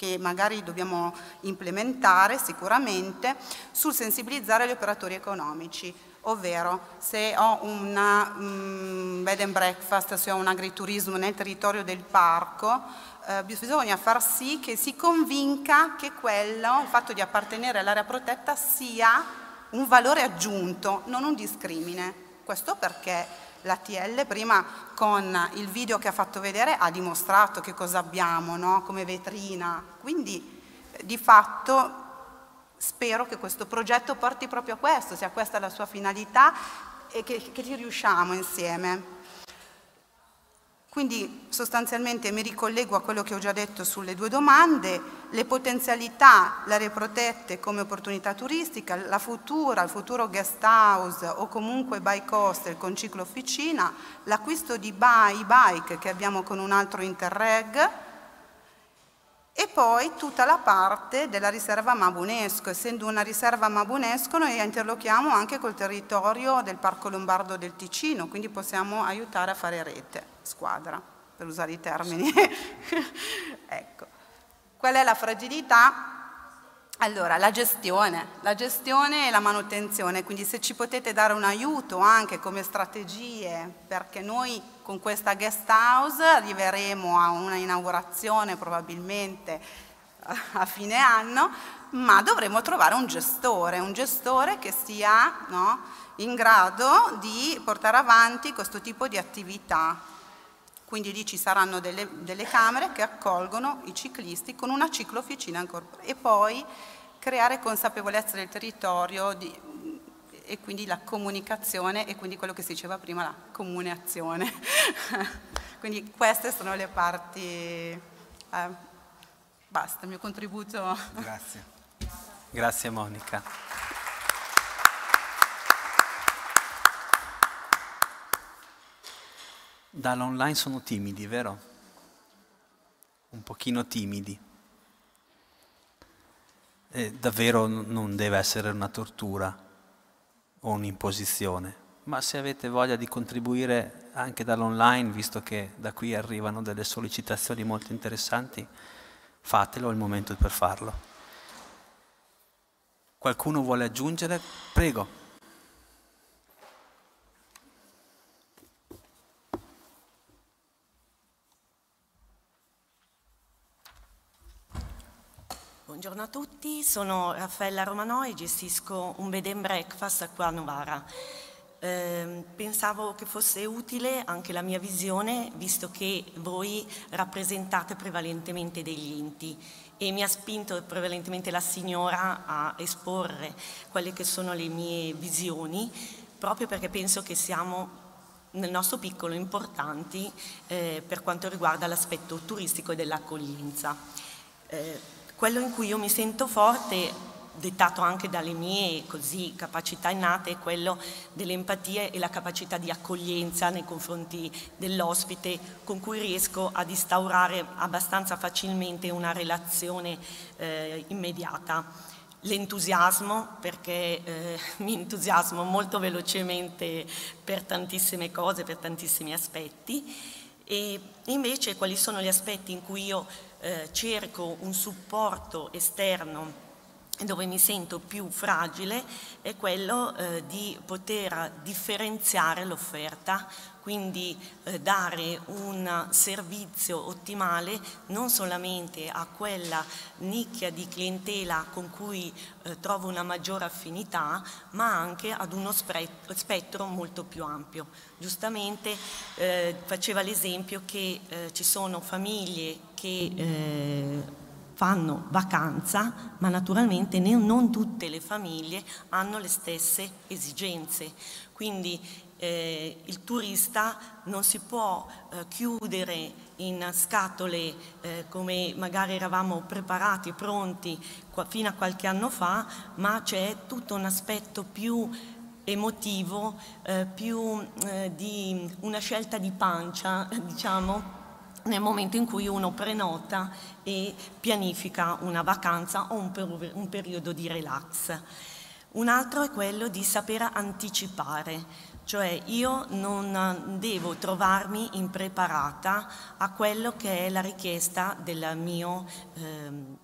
[SPEAKER 8] che magari dobbiamo implementare sicuramente sul sensibilizzare gli operatori economici ovvero se ho un mm, bed and breakfast, se ho un agriturismo nel territorio del parco, eh, bisogna far sì che si convinca che quello, il fatto di appartenere all'area protetta sia un valore aggiunto, non un discrimine. Questo perché l'ATL prima con il video che ha fatto vedere ha dimostrato che cosa abbiamo no? come vetrina, quindi eh, di fatto spero che questo progetto porti proprio a questo, sia questa la sua finalità e che, che ci riusciamo insieme. Quindi sostanzialmente mi ricollego a quello che ho già detto sulle due domande, le potenzialità, le aree protette come opportunità turistica, la futura, il futuro guest house o comunque bike hostel con ciclo officina, l'acquisto di bike che abbiamo con un altro interreg, e poi tutta la parte della riserva Mabunesco. Essendo una riserva Mabunesco noi interlochiamo anche col territorio del Parco Lombardo del Ticino, quindi possiamo aiutare a fare rete, squadra, per usare i termini. ecco. Qual è la fragilità? Allora, la gestione, la gestione e la manutenzione, quindi se ci potete dare un aiuto anche come strategie, perché noi con questa guest house, arriveremo a una inaugurazione probabilmente eh, a fine anno, ma dovremo trovare un gestore, un gestore che sia no, in grado di portare avanti questo tipo di attività. Quindi lì ci saranno delle, delle camere che accolgono i ciclisti con una ciclofficina ancora, e poi creare consapevolezza del territorio di, e quindi la comunicazione e quindi quello che si diceva prima, la comune azione. quindi queste sono le parti, eh, basta, il mio contributo.
[SPEAKER 1] Grazie. Grazie Monica. Dall'online sono timidi, vero? Un pochino timidi. E eh, davvero non deve essere una tortura o un'imposizione, ma se avete voglia di contribuire anche dall'online, visto che da qui arrivano delle sollecitazioni molto interessanti, fatelo, è il momento per farlo. Qualcuno vuole aggiungere? Prego.
[SPEAKER 9] Buongiorno a tutti, sono Raffaella Romano e gestisco un bed and breakfast qua a Novara. Eh, pensavo che fosse utile anche la mia visione, visto che voi rappresentate prevalentemente degli enti e mi ha spinto prevalentemente la signora a esporre quelle che sono le mie visioni, proprio perché penso che siamo nel nostro piccolo importanti eh, per quanto riguarda l'aspetto turistico e dell'accoglienza. Eh, quello in cui io mi sento forte dettato anche dalle mie così, capacità innate, è quello dell'empatia e la capacità di accoglienza nei confronti dell'ospite, con cui riesco ad instaurare abbastanza facilmente una relazione eh, immediata. L'entusiasmo, perché eh, mi entusiasmo molto velocemente per tantissime cose, per tantissimi aspetti, e invece quali sono gli aspetti in cui io eh, cerco un supporto esterno dove mi sento più fragile è quello eh, di poter differenziare l'offerta, quindi eh, dare un servizio ottimale non solamente a quella nicchia di clientela con cui eh, trovo una maggiore affinità, ma anche ad uno spettro molto più ampio. Giustamente eh, faceva l'esempio che eh, ci sono famiglie che eh, fanno vacanza, ma naturalmente non tutte le famiglie hanno le stesse esigenze. Quindi eh, il turista non si può eh, chiudere in scatole eh, come magari eravamo preparati, pronti qua, fino a qualche anno fa, ma c'è tutto un aspetto più emotivo, eh, più eh, di una scelta di pancia, diciamo, nel momento in cui uno prenota e pianifica una vacanza o un, per un periodo di relax. Un altro è quello di saper anticipare, cioè io non devo trovarmi impreparata a quello che è la richiesta del mio... Ehm,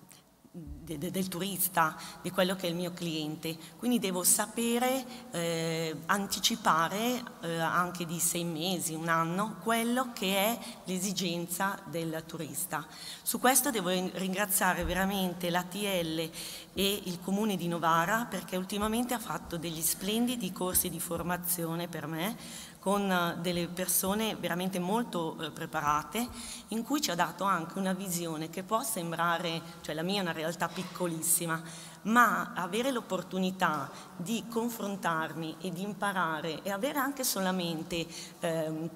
[SPEAKER 9] de, de, del turista, di quello che è il mio cliente. Quindi devo sapere eh, anticipare eh, anche di sei mesi, un anno, quello che è l'esigenza del turista. Su questo devo ringraziare veramente l'ATL e il comune di Novara perché ultimamente ha fatto degli splendidi corsi di formazione per me con eh, delle persone veramente molto eh, preparate in cui ci ha dato anche una visione che può sembrare, cioè la mia è una realtà piccolissima, ma avere l'opportunità di confrontarmi e di imparare e avere anche solamente ehm,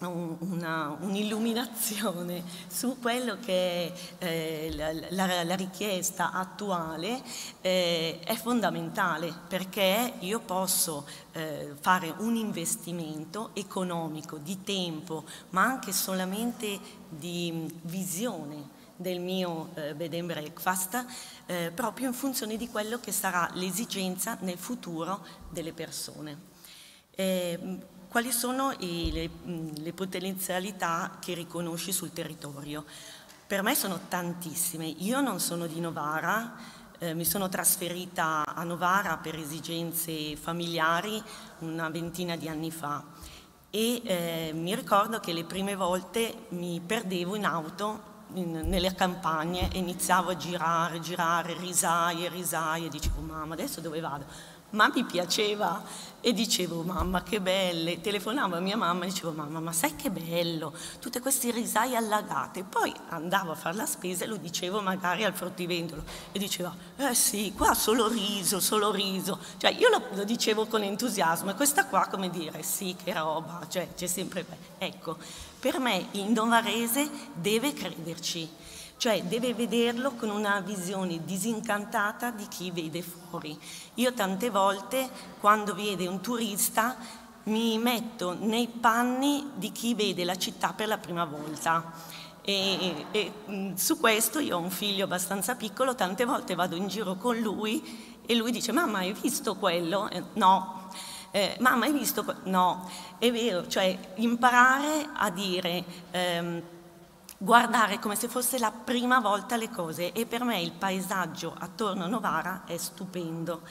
[SPEAKER 9] un'illuminazione su quello che è eh, la, la, richiesta attuale eh, è fondamentale perché io posso eh, fare un investimento economico, di tempo, ma anche solamente di mm, visione del mio eh, bed and breakfast eh, proprio in funzione di quello che sarà l'esigenza nel futuro delle persone. Eh, quali sono i, le, mm, le potenzialità che riconosci sul territorio? Per me sono tantissime. Io non sono di Novara, eh, mi sono trasferita a Novara per esigenze familiari una ventina di anni fa e eh, mi ricordo che le prime volte mi perdevo in auto in, nelle campagne e iniziavo a girare, girare, risaie, risaie, dicevo mamma adesso dove vado? Ma mi piaceva e dicevo mamma che belle, telefonavo a mia mamma e dicevo mamma ma sai che bello, tutte queste risaie allagate, poi andavo a fare la spesa e lo dicevo magari al fruttivendolo e diceva eh sì qua solo riso, solo riso, cioè io lo, lo dicevo con entusiasmo e questa qua come dire sì che roba, cioè c'è sempre, ecco. Per me il novarese deve crederci, cioè deve vederlo con una visione disincantata di chi vede fuori. Io tante volte quando vede un turista mi metto nei panni di chi vede la città per la prima volta. E, e, mm, su questo io ho un figlio abbastanza piccolo, tante volte vado in giro con lui e lui dice mamma hai visto quello? Eh, no, eh, mamma hai visto? No, è vero, cioè imparare a dire... Ehm, guardare come se fosse la prima volta le cose e per me il paesaggio attorno a Novara è stupendo.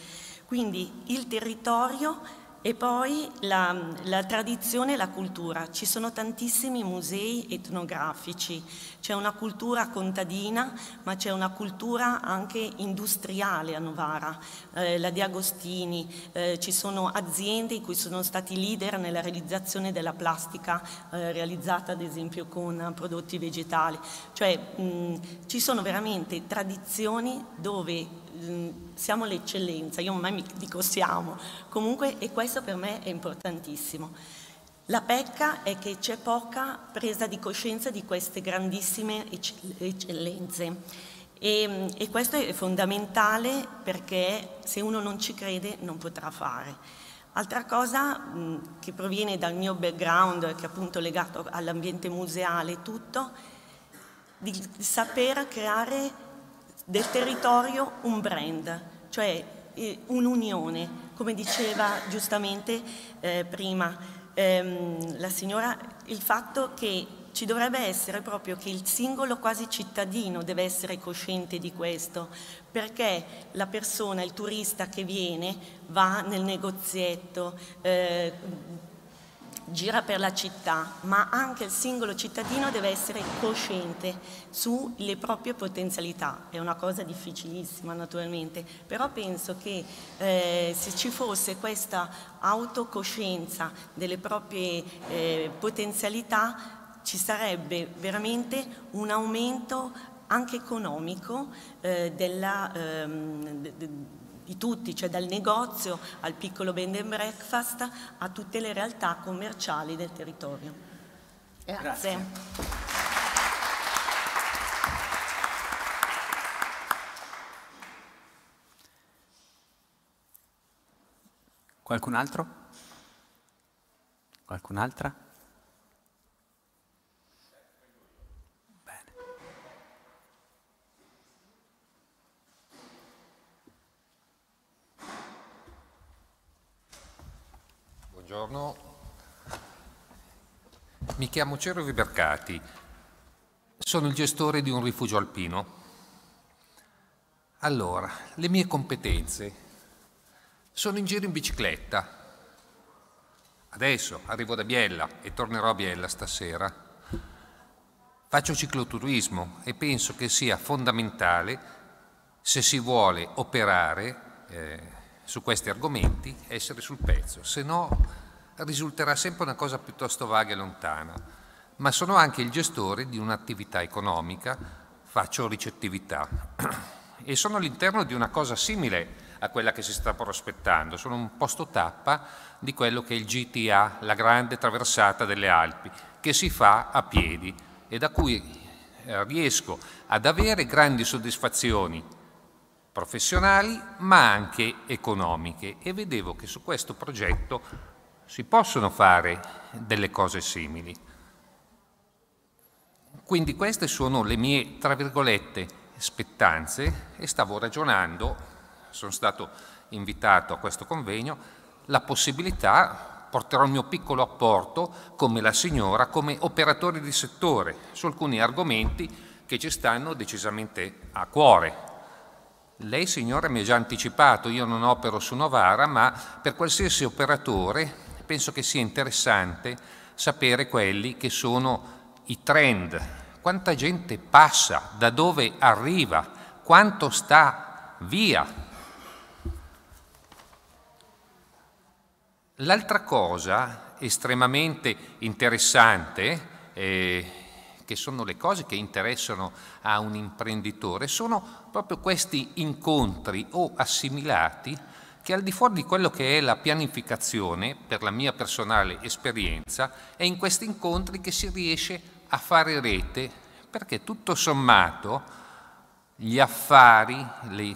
[SPEAKER 9] Quindi il territorio e poi la, la tradizione e la cultura. Ci sono tantissimi musei etnografici, c'è una cultura contadina, ma c'è una cultura anche industriale a Novara, eh, la di Agostini, eh, ci sono aziende in cui sono stati leader nella realizzazione della plastica eh, realizzata ad esempio con prodotti vegetali. Cioè mh, ci sono veramente tradizioni dove Mm, siamo l'eccellenza, io ormai mi dico siamo, comunque e questo per me è importantissimo. La pecca è che c'è poca presa di coscienza di queste grandissime eccellenze. E, mm, e, questo è fondamentale perché se uno non ci crede non potrà fare. Altra cosa mh, mm, che proviene dal mio background, che è appunto legato all'ambiente museale e tutto, di saper creare del territorio un brand, cioè eh, un'unione, come diceva giustamente eh, prima ehm, la signora, il fatto che ci dovrebbe essere proprio che il singolo quasi cittadino deve essere cosciente di questo, perché la persona, il turista che viene, va nel negozietto, eh, gira per la città, ma anche il singolo cittadino deve essere cosciente sulle proprie potenzialità. È una cosa difficilissima naturalmente, però penso che eh, se ci fosse questa autocoscienza delle proprie eh, potenzialità ci sarebbe veramente un aumento anche economico eh, della, ehm, de, de, di tutti, cioè dal negozio al piccolo bed and breakfast a tutte le realtà commerciali del territorio. Grazie. Grazie.
[SPEAKER 1] Qualcun altro? Qualcun'altra?
[SPEAKER 10] Buongiorno, mi chiamo Cero Vibercati, sono il gestore di un rifugio alpino. Allora, le mie competenze. Sono in giro in bicicletta. Adesso arrivo da Biella e tornerò a Biella stasera. Faccio cicloturismo e penso che sia fondamentale se si vuole operare eh, su questi argomenti essere sul pezzo, se no risulterà sempre una cosa piuttosto vaga e lontana, ma sono anche il gestore di un'attività economica, faccio ricettività, e sono all'interno di una cosa simile a quella che si sta prospettando, sono un posto tappa di quello che è il GTA, la grande traversata delle Alpi, che si fa a piedi e da cui eh, riesco ad avere grandi soddisfazioni professionali ma anche economiche e vedevo che su questo progetto si possono fare delle cose simili. Quindi queste sono le mie, tra virgolette, spettanze e stavo ragionando, sono stato invitato a questo convegno, la possibilità, porterò il mio piccolo apporto come la signora, come operatore di settore su alcuni argomenti che ci stanno decisamente a cuore, lei signora mi ha già anticipato, io non opero su Novara, ma per qualsiasi operatore penso che sia interessante sapere quelli che sono i trend, quanta gente passa, da dove arriva, quanto sta via. L'altra cosa estremamente interessante, eh, che sono le cose che interessano a un imprenditore, sono proprio questi incontri o assimilati che al di fuori di quello che è la pianificazione, per la mia personale esperienza, è in questi incontri che si riesce a fare rete, perché tutto sommato gli affari, le,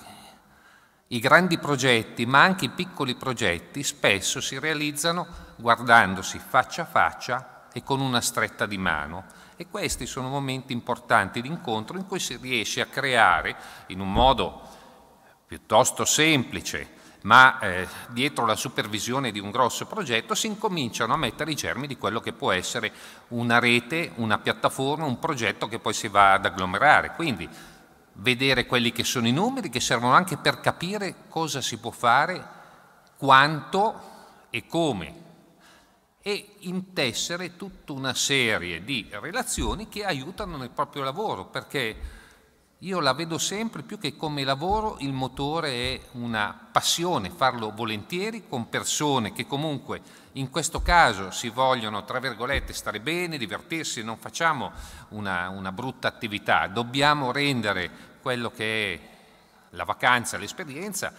[SPEAKER 10] i grandi progetti, ma anche i piccoli progetti, spesso si realizzano guardandosi faccia a faccia e con una stretta di mano. E questi sono momenti importanti di incontro in cui si riesce a creare, in un modo piuttosto semplice, ma eh, dietro la supervisione di un grosso progetto si incominciano a mettere i germi di quello che può essere una rete, una piattaforma, un progetto che poi si va ad agglomerare. Quindi vedere quelli che sono i numeri che servono anche per capire cosa si può fare, quanto e come e intessere tutta una serie di relazioni che aiutano nel proprio lavoro perché io la vedo sempre più che come lavoro il motore è una passione, farlo volentieri con persone che comunque in questo caso si vogliono, tra virgolette, stare bene, divertirsi, non facciamo una, una brutta attività, dobbiamo rendere quello che è la vacanza, l'esperienza,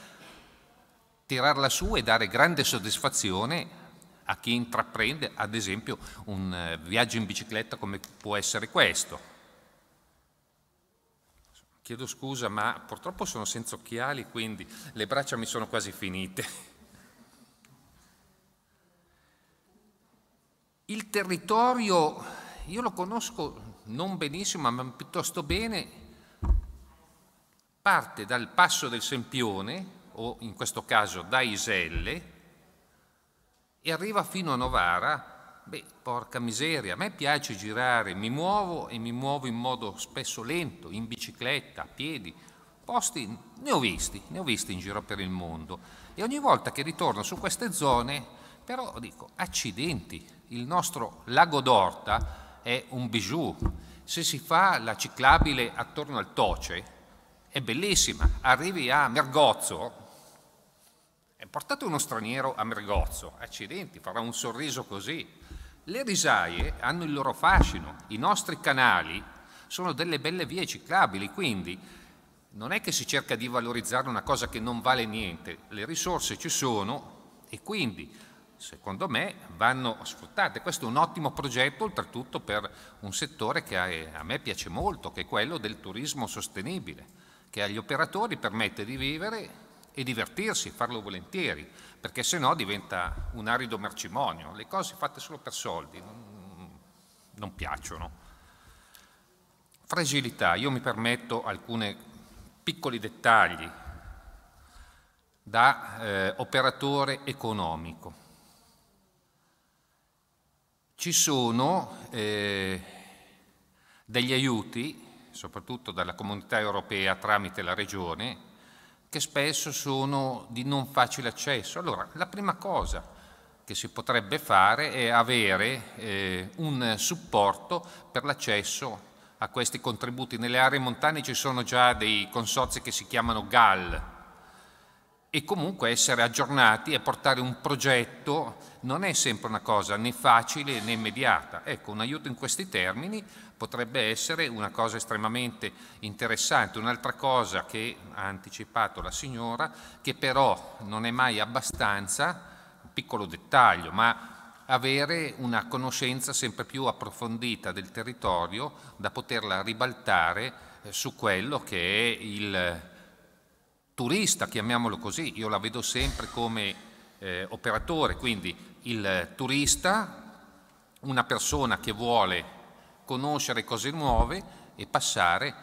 [SPEAKER 10] tirarla su e dare grande soddisfazione a chi intraprende ad esempio un eh, viaggio in bicicletta come può essere questo Chiedo scusa, ma purtroppo sono senza occhiali, quindi le braccia mi sono quasi finite. Il territorio, io lo conosco non benissimo, ma piuttosto bene, parte dal passo del Sempione, o in questo caso da Iselle, e arriva fino a Novara, Beh, porca miseria, a me piace girare, mi muovo e mi muovo in modo spesso lento, in bicicletta, a piedi. Posti ne ho visti, ne ho visti in giro per il mondo. E ogni volta che ritorno su queste zone, però dico, accidenti, il nostro lago d'Orta è un bijou. Se si fa la ciclabile attorno al Toce, è bellissima. Arrivi a Mergozzo, portate uno straniero a Mergozzo, accidenti, farà un sorriso così. Le risaie hanno il loro fascino, i nostri canali sono delle belle vie ciclabili, quindi non è che si cerca di valorizzare una cosa che non vale niente, le risorse ci sono e quindi secondo me vanno sfruttate. Questo è un ottimo progetto oltretutto per un settore che a me piace molto, che è quello del turismo sostenibile, che agli operatori permette di vivere e divertirsi, farlo volentieri, perché se no diventa un arido mercimonio. Le cose fatte solo per soldi non, non piacciono. Fragilità, io mi permetto alcuni piccoli dettagli da eh, operatore economico. Ci sono eh, degli aiuti, soprattutto dalla comunità europea tramite la regione, che spesso sono di non facile accesso. Allora, la prima cosa che si potrebbe fare è avere eh, un supporto per l'accesso a questi contributi. Nelle aree montane ci sono già dei consorzi che si chiamano GAL, e comunque essere aggiornati e portare un progetto non è sempre una cosa né facile né immediata. Ecco, un aiuto in questi termini potrebbe essere una cosa estremamente interessante. Un'altra cosa che ha anticipato la signora, che però non è mai abbastanza, un piccolo dettaglio, ma avere una conoscenza sempre più approfondita del territorio da poterla ribaltare eh, su quello che è il turista, chiamiamolo così, io la vedo sempre come eh, operatore, quindi il turista, una persona che vuole conoscere cose nuove e passare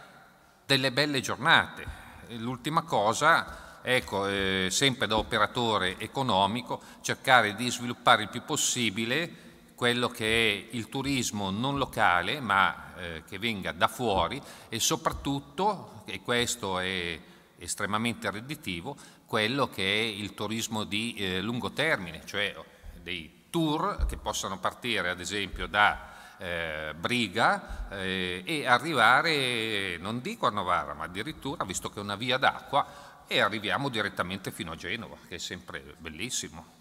[SPEAKER 10] delle belle giornate. L'ultima cosa, ecco, eh, sempre da operatore economico, cercare di sviluppare il più possibile quello che è il turismo non locale ma eh, che venga da fuori e soprattutto, e questo è estremamente redditivo quello che è il turismo di eh, lungo termine, cioè dei tour che possano partire ad esempio da eh, Briga eh, e arrivare, non dico a Novara, ma addirittura, visto che è una via d'acqua, e arriviamo direttamente fino a Genova, che è sempre bellissimo.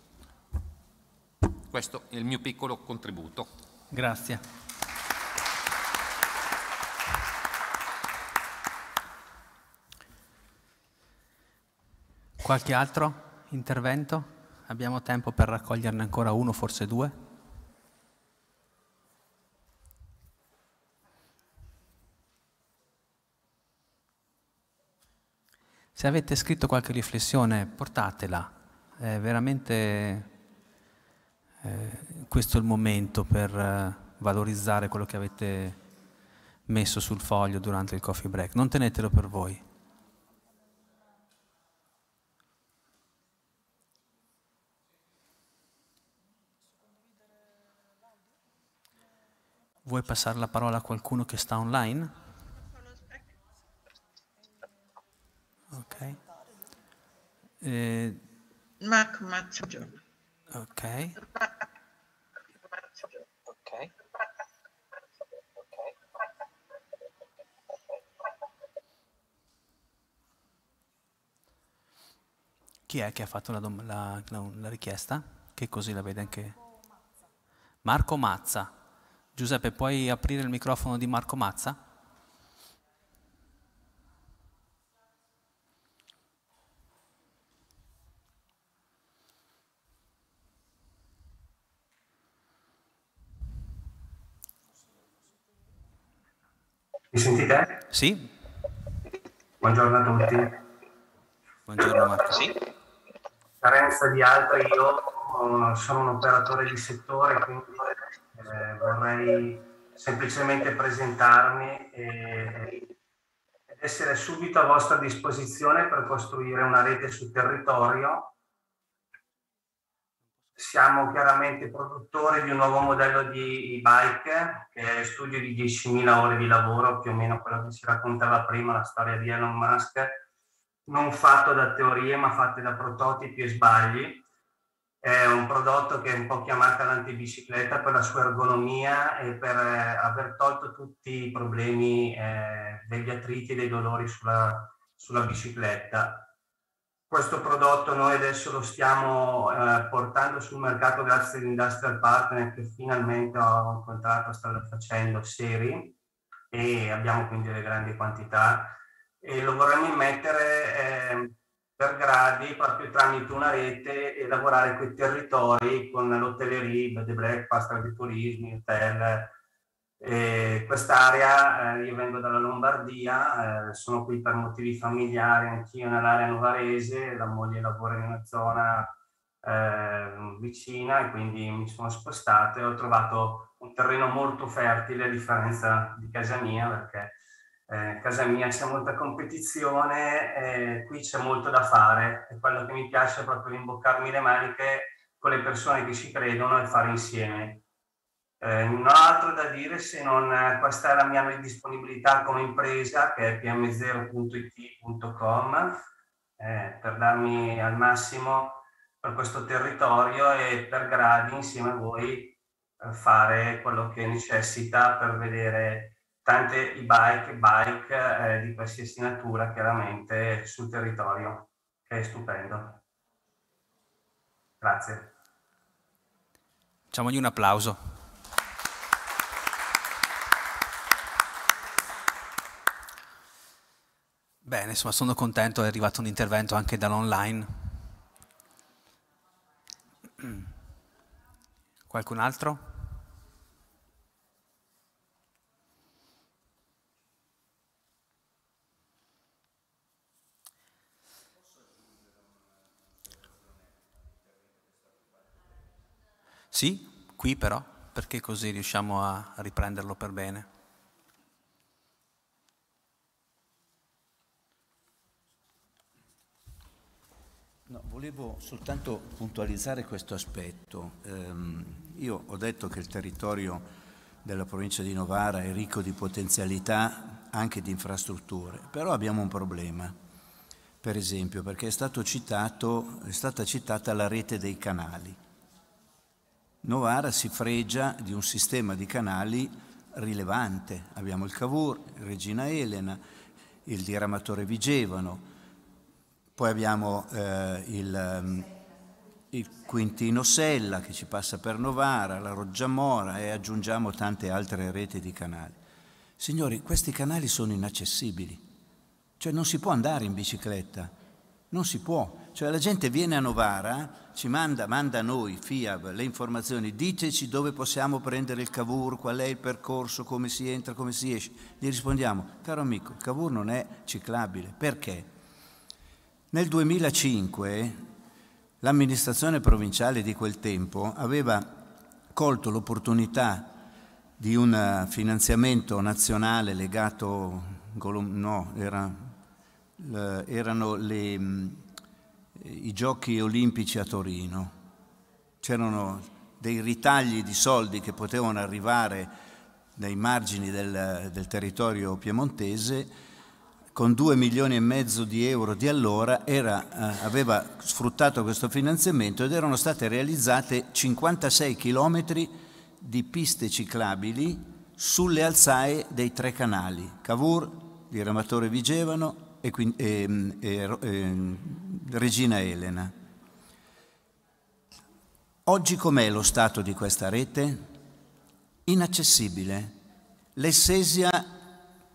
[SPEAKER 10] Questo è il mio piccolo contributo.
[SPEAKER 1] Grazie. Qualche altro intervento? Abbiamo tempo per raccoglierne ancora uno, forse due? Se avete scritto qualche riflessione, portatela. È veramente eh, questo è il momento per eh, valorizzare quello che avete messo sul foglio durante il coffee break. Non tenetelo per voi. Vuoi passare la parola a qualcuno che sta online? Ok. Eh, Marco Mazzio. Ok. Chi è che ha fatto la, la, la, la richiesta? Che così la vede anche Marco Mazza. Giuseppe, puoi aprire il microfono di Marco Mazza? Mi sentite? Sì. Buongiorno a tutti. Buongiorno Marco. Sì. A
[SPEAKER 11] differenza di altri, io eh, sono un operatore di settore, quindi eh, vorrei semplicemente presentarmi e essere subito a vostra disposizione per costruire una rete sul territorio. Siamo chiaramente produttori di un nuovo modello di bike, che è studio di 10.000 ore di lavoro, più o meno quello che si raccontava prima, la storia di Elon Musk, non fatto da teorie ma fatte da prototipi e sbagli è un prodotto che è un po' chiamata l'antibicicletta per la sua ergonomia e per eh, aver tolto tutti i problemi eh, degli attriti e dei dolori sulla, sulla, bicicletta. Questo prodotto noi adesso lo stiamo eh, portando sul mercato grazie all'industrial partner che finalmente ho incontrato, sta facendo seri e abbiamo quindi le grandi quantità e lo vorremmo immettere eh, per gradi proprio tramite una rete e lavorare quei territori con l'hotellerie, bed and breakfast, agriturismi, hotel. Eh, quest'area, eh, io vengo dalla Lombardia, eh, sono qui per motivi familiari, anch'io nell'area novarese, la moglie lavora in una zona ehm, vicina e quindi mi sono spostato e ho
[SPEAKER 1] trovato
[SPEAKER 11] un terreno molto fertile a differenza di casa mia perché casa mia c'è molta competizione, eh, qui c'è molto da fare e quello che mi piace è proprio rimboccarmi le maniche con le persone che ci credono e fare insieme. Eh, non ho altro da dire se non eh, questa è la mia disponibilità come impresa che è pm0.it.com eh, per darmi al massimo per questo territorio e per gradi insieme a voi eh, fare quello che necessita per vedere tante e-bike, bike eh, di qualsiasi natura chiaramente sul territorio, che è stupendo. Grazie.
[SPEAKER 1] Facciamogli un applauso. Bene, insomma, sono contento, è arrivato un intervento anche dall'online. Qualcun altro? Sì, qui però, perché così riusciamo a riprenderlo per bene.
[SPEAKER 7] No, volevo soltanto puntualizzare questo aspetto. Ehm, io ho detto che il territorio della provincia di Novara è ricco di potenzialità anche di infrastrutture, però abbiamo un problema, per esempio, perché è, citato, è stata citata la rete dei canali. Novara si fregia di un sistema di canali rilevante. Abbiamo il Cavour, Regina Elena, il diramatore Vigevano, poi abbiamo eh, il, mm, il, Quintino Sella che ci passa per Novara, la Roggiamora e aggiungiamo tante altre reti di canali. Signori, questi canali sono inaccessibili, cioè non si può andare in bicicletta, non si può. Cioè la gente viene a Novara, ci manda, manda a noi, FIAB, le informazioni, diteci dove possiamo prendere il Cavour, qual è il percorso, come si entra, come si esce. Gli rispondiamo, caro amico, il Cavour non è ciclabile. Perché? Nel 2005 l'amministrazione provinciale di quel tempo aveva colto l'opportunità di un eh, finanziamento nazionale legato, no, era, erano le eh, i giochi olimpici a Torino. C'erano dei ritagli di soldi che potevano arrivare dai margini del, del territorio piemontese con 2 milioni e mezzo di euro di allora era, eh, aveva sfruttato questo finanziamento ed erano state realizzate 56 chilometri di piste ciclabili sulle alzae dei tre canali, Cavour, Diramatore Vigevano, e, ehm, e, e, ehm, Regina Elena. Oggi com'è lo stato di questa rete? Inaccessibile. L'Essesia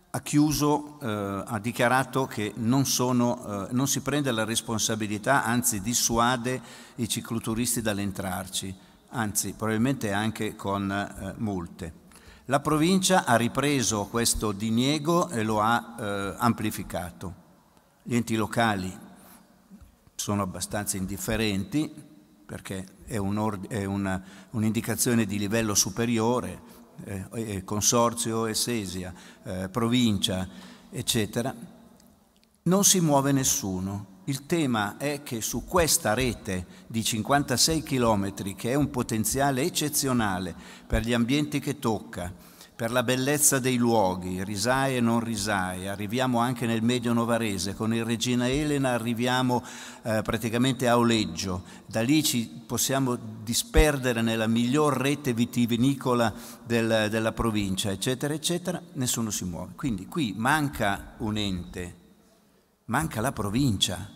[SPEAKER 7] ha chiuso, eh, ha dichiarato che non, sono, eh, non si prende la responsabilità, anzi dissuade i cicloturisti dall'entrarci, anzi probabilmente anche con eh, multe. La provincia ha ripreso questo diniego e lo ha eh, amplificato. Gli enti locali sono abbastanza indifferenti perché è, un'indicazione un, un di livello superiore, eh, consorzio Essesia, eh, provincia, eccetera. Non si muove nessuno. Il tema è che su questa rete di 56 chilometri, che è un potenziale eccezionale per gli ambienti che tocca, per la bellezza dei luoghi, risae e non risae, arriviamo anche nel medio novarese, con il Regina Elena arriviamo eh, praticamente a Oleggio, da lì ci possiamo disperdere nella miglior rete vitivinicola del, della provincia, eccetera, eccetera, nessuno si muove. Quindi qui manca un ente manca la provincia.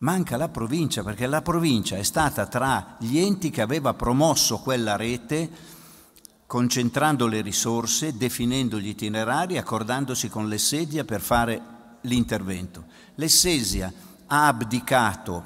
[SPEAKER 7] Manca la provincia perché la provincia è stata tra gli enti che aveva promosso quella rete concentrando le risorse, definendo gli itinerari, accordandosi con l'Essesia per fare l'intervento. L'Essesia ha abdicato,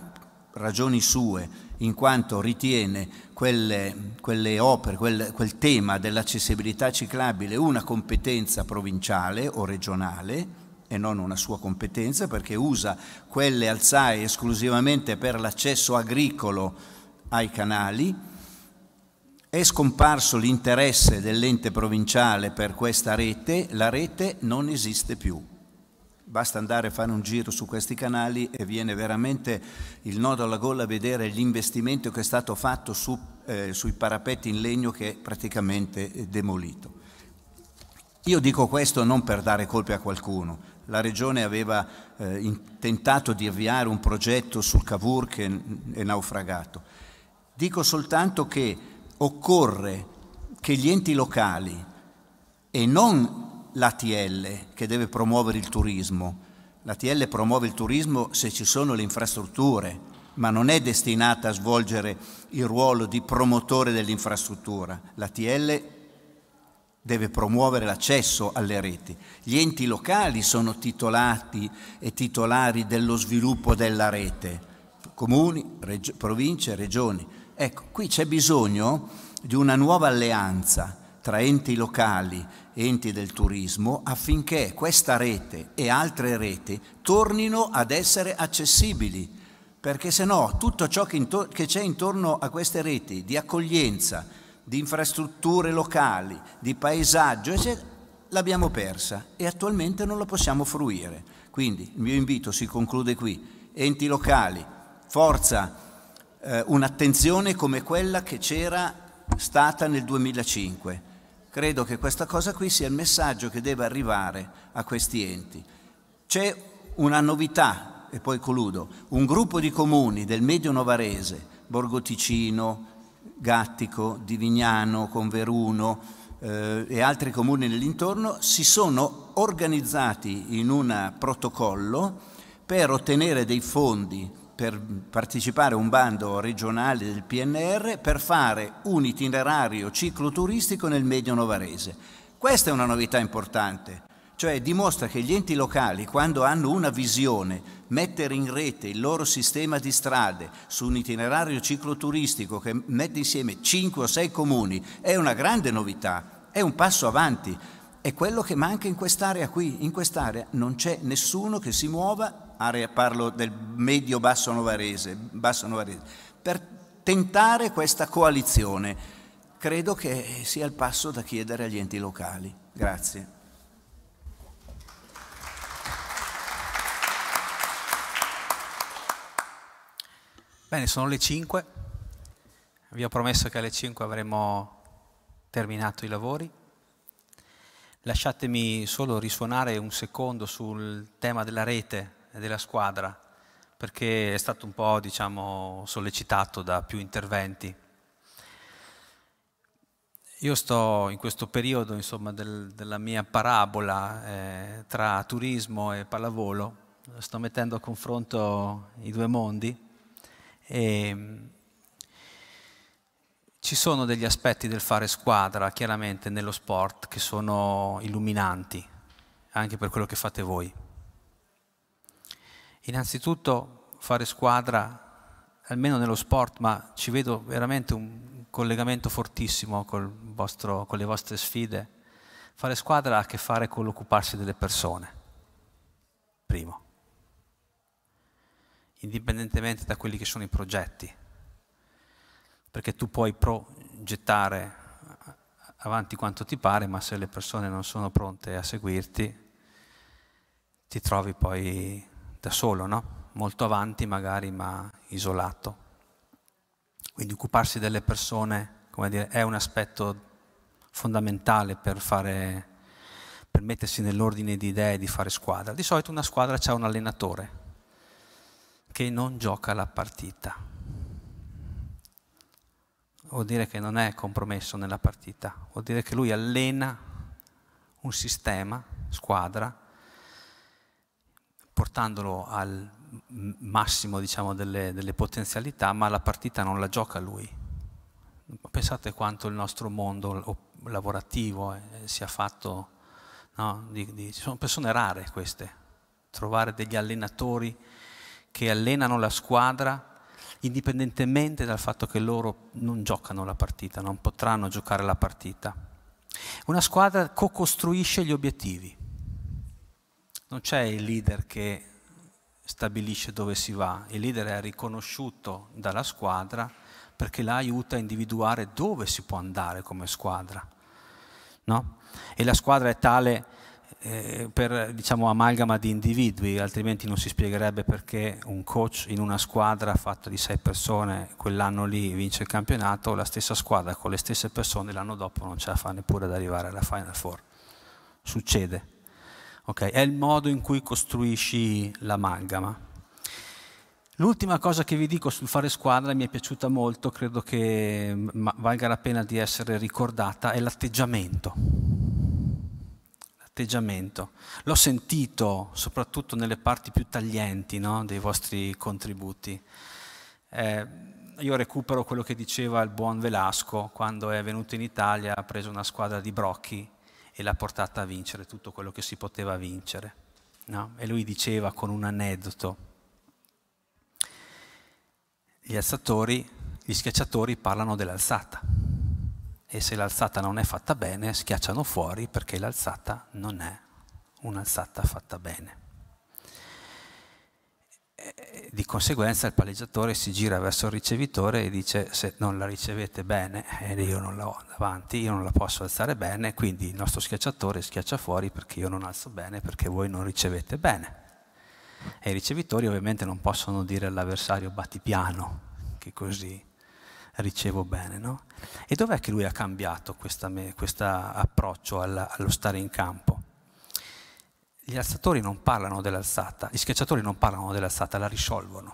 [SPEAKER 7] ragioni sue, in quanto ritiene quelle, quelle opere, quel, quel tema dell'accessibilità ciclabile una competenza provinciale o regionale, e non una sua competenza perché usa quelle alzai esclusivamente per l'accesso agricolo ai canali. È scomparso l'interesse dell'ente provinciale per questa rete, la rete non esiste più. Basta andare a fare un giro su questi canali e viene veramente il nodo alla gola a vedere l'investimento che è stato fatto su, eh, sui parapetti in legno che è praticamente eh, demolito. Io dico questo non per dare colpe a qualcuno, la regione aveva eh, tentato di avviare un progetto sul Cavour che è naufragato. Dico soltanto che occorre che gli enti locali e non l'ATL che deve promuovere il turismo, l'ATL promuove il turismo se ci sono le infrastrutture, ma non è destinata a svolgere il ruolo di promotore dell'infrastruttura. L'ATL deve promuovere l'accesso alle reti. Gli enti locali sono titolati e titolari dello sviluppo della rete, comuni, reg province, regioni. Ecco, qui c'è bisogno di una nuova alleanza tra enti locali e enti del turismo affinché questa rete e altre reti tornino ad essere accessibili, perché se no tutto ciò che c'è intorno a queste reti di accoglienza, di infrastrutture locali, di paesaggio, eccetera, l'abbiamo persa e attualmente non la possiamo fruire. Quindi il mio invito si conclude qui. Enti locali, forza, eh, un'attenzione come quella che c'era stata nel 2005. Credo che questa cosa qui sia il messaggio che deve arrivare a questi enti. C'è una novità, e poi coludo, un gruppo di comuni del medio novarese, Borgo Ticino, Gattico, di Vignano, Converuno eh, e altri comuni nell'intorno si sono organizzati in un protocollo per ottenere dei fondi per partecipare a un bando regionale del PNR per fare un itinerario cicloturistico nel Medio Novarese. Questa è una novità importante cioè dimostra che gli enti locali, quando hanno una visione, mettere in rete il loro sistema di strade su un itinerario cicloturistico che mette insieme 5 o 6 comuni, è una grande novità, è un passo avanti. È quello che manca in quest'area qui. In quest'area non c'è nessuno che si muova, area, parlo del medio-basso novarese, basso novarese, per tentare questa coalizione. Credo che sia il passo da chiedere agli enti locali. Grazie.
[SPEAKER 1] Bene, sono le 5. Vi ho promesso che alle 5 avremo terminato i lavori. Lasciatemi solo risuonare un secondo sul tema della rete e della squadra, perché è stato un po' diciamo, sollecitato da più interventi. Io sto in questo periodo insomma, del, della mia parabola eh, tra turismo e pallavolo, sto mettendo a confronto i due mondi e ehm, ci sono degli aspetti del fare squadra, chiaramente, nello sport che sono illuminanti, anche per quello che fate voi. Innanzitutto fare squadra, almeno nello sport, ma ci vedo veramente un collegamento fortissimo vostro, con le vostre sfide. Fare squadra ha a che fare con l'occuparsi delle persone, primo indipendentemente da quelli che sono i progetti, perché tu puoi progettare avanti quanto ti pare, ma se le persone non sono pronte a seguirti, ti trovi poi da solo, no? Molto avanti magari, ma isolato. Quindi occuparsi delle persone, dire, è un aspetto fondamentale per, fare, per mettersi nell'ordine di idee di fare squadra. Di solito una squadra ha un allenatore, che non gioca la partita. Vuol dire che non è compromesso nella partita, vuol dire che lui allena un sistema, squadra, portandolo al massimo diciamo, delle, delle potenzialità, ma la partita non la gioca lui. Pensate quanto il nostro mondo lavorativo eh, sia fatto, no? di, di, sono persone rare queste, trovare degli allenatori che allenano la squadra indipendentemente dal fatto che loro non giocano la partita, non potranno giocare la partita. Una squadra co-costruisce gli obiettivi. Non c'è il leader che stabilisce dove si va, il leader è riconosciuto dalla squadra perché la aiuta a individuare dove si può andare come squadra. No? E la squadra è tale eh, per diciamo, amalgama di individui, altrimenti non si spiegherebbe perché un coach in una squadra fatta di sei persone quell'anno lì vince il campionato, la stessa squadra con le stesse persone l'anno dopo non ce la fa neppure ad arrivare alla Final Four. Succede. Okay? È il modo in cui costruisci l'amalgama. L'ultima cosa che vi dico sul fare squadra mi è piaciuta molto, credo che mm, valga la pena di essere ricordata, è l'atteggiamento atteggiamento. L'ho sentito soprattutto nelle parti più taglienti no, dei vostri contributi. Eh, io recupero quello che diceva il buon Velasco quando è venuto in Italia, ha preso una squadra di brocchi e l'ha portata a vincere tutto quello che si poteva vincere. No? E lui diceva con un aneddoto, gli alzatori, gli schiacciatori parlano dell'alzata e se l'alzata non è fatta bene schiacciano fuori perché l'alzata non è un'alzata fatta bene. E di conseguenza il palleggiatore si gira verso il ricevitore e dice se non la ricevete bene e eh, io non la ho davanti, io non la posso alzare bene, quindi il nostro schiacciatore schiaccia fuori perché io non alzo bene, perché voi non ricevete bene. E i ricevitori ovviamente non possono dire all'avversario batti piano, che così ricevo bene, no? E dov'è che lui ha cambiato questo approccio al, allo stare in campo? Gli alzatori non parlano dell'alzata, gli schiacciatori non parlano dell'alzata, la risolvono.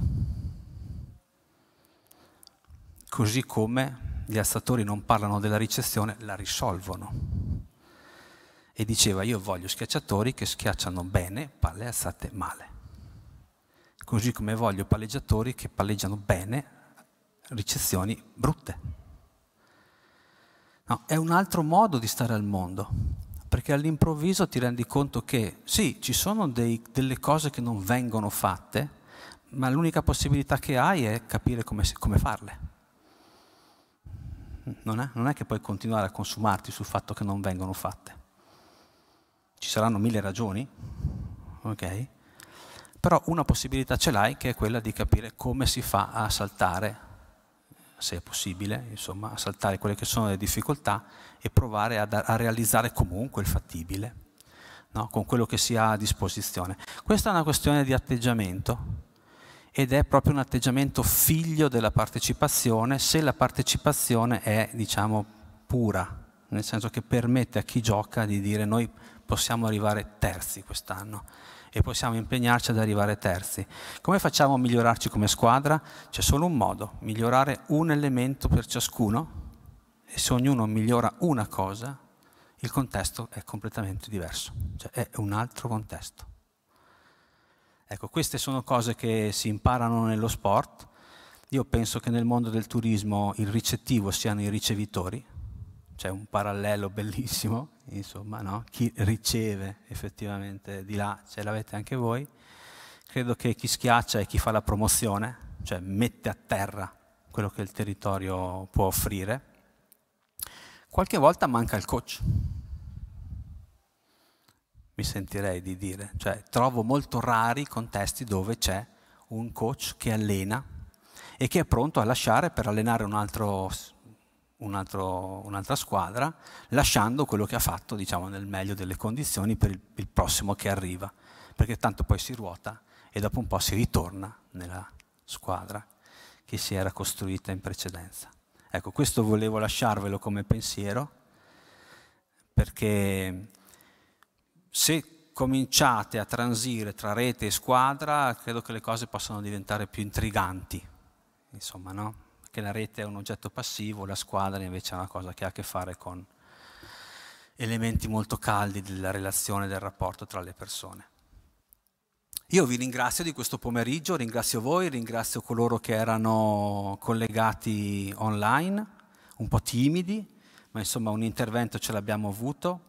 [SPEAKER 1] Così come gli alzatori non parlano della ricezione, la risolvono. E diceva, io voglio schiacciatori che schiacciano bene, palle alzate male. Così come voglio palleggiatori che palleggiano bene, ricezioni brutte. No, è un altro modo di stare al mondo, perché all'improvviso ti rendi conto che sì, ci sono dei, delle cose che non vengono fatte, ma l'unica possibilità che hai è capire come, come farle. Non è, non è che puoi continuare a consumarti sul fatto che non vengono fatte. Ci saranno mille ragioni, ok? Però una possibilità ce l'hai che è quella di capire come si fa a saltare se è possibile, insomma, a saltare quelle che sono le difficoltà e provare a, a realizzare comunque il fattibile, no? con quello che si ha a disposizione. Questa è una questione di atteggiamento ed è proprio un atteggiamento figlio della partecipazione, se la partecipazione è, diciamo, pura, nel senso che permette a chi gioca di dire noi possiamo arrivare terzi quest'anno e possiamo impegnarci ad arrivare terzi. Come facciamo a migliorarci come squadra? C'è solo un modo, migliorare un elemento per ciascuno e se ognuno migliora una cosa, il contesto è completamente diverso, cioè è un altro contesto. Ecco, queste sono cose che si imparano nello sport. Io penso che nel mondo del turismo il ricettivo siano i ricevitori, c'è un parallelo bellissimo, insomma, no? chi riceve effettivamente di là, ce l'avete anche voi, credo che chi schiaccia è chi fa la promozione, cioè mette a terra quello che il territorio può offrire. Qualche volta manca il coach, mi sentirei di dire, cioè trovo molto rari i contesti dove c'è un coach che allena e che è pronto a lasciare per allenare un altro un altro, un'altra squadra, lasciando quello che ha fatto diciamo, nel meglio delle condizioni per il, il, prossimo che arriva, perché tanto poi si ruota e dopo un po' si ritorna nella squadra che si era costruita in precedenza. Ecco, questo volevo lasciarvelo come pensiero, perché se cominciate a transire tra rete e squadra, credo che le cose possano diventare più intriganti, insomma, no? che la rete è un oggetto passivo, la squadra invece è una cosa che ha a che fare con elementi molto caldi della relazione, del rapporto tra le persone. Io vi ringrazio di questo pomeriggio, ringrazio voi, ringrazio coloro che erano collegati online, un po' timidi, ma insomma un intervento ce l'abbiamo avuto.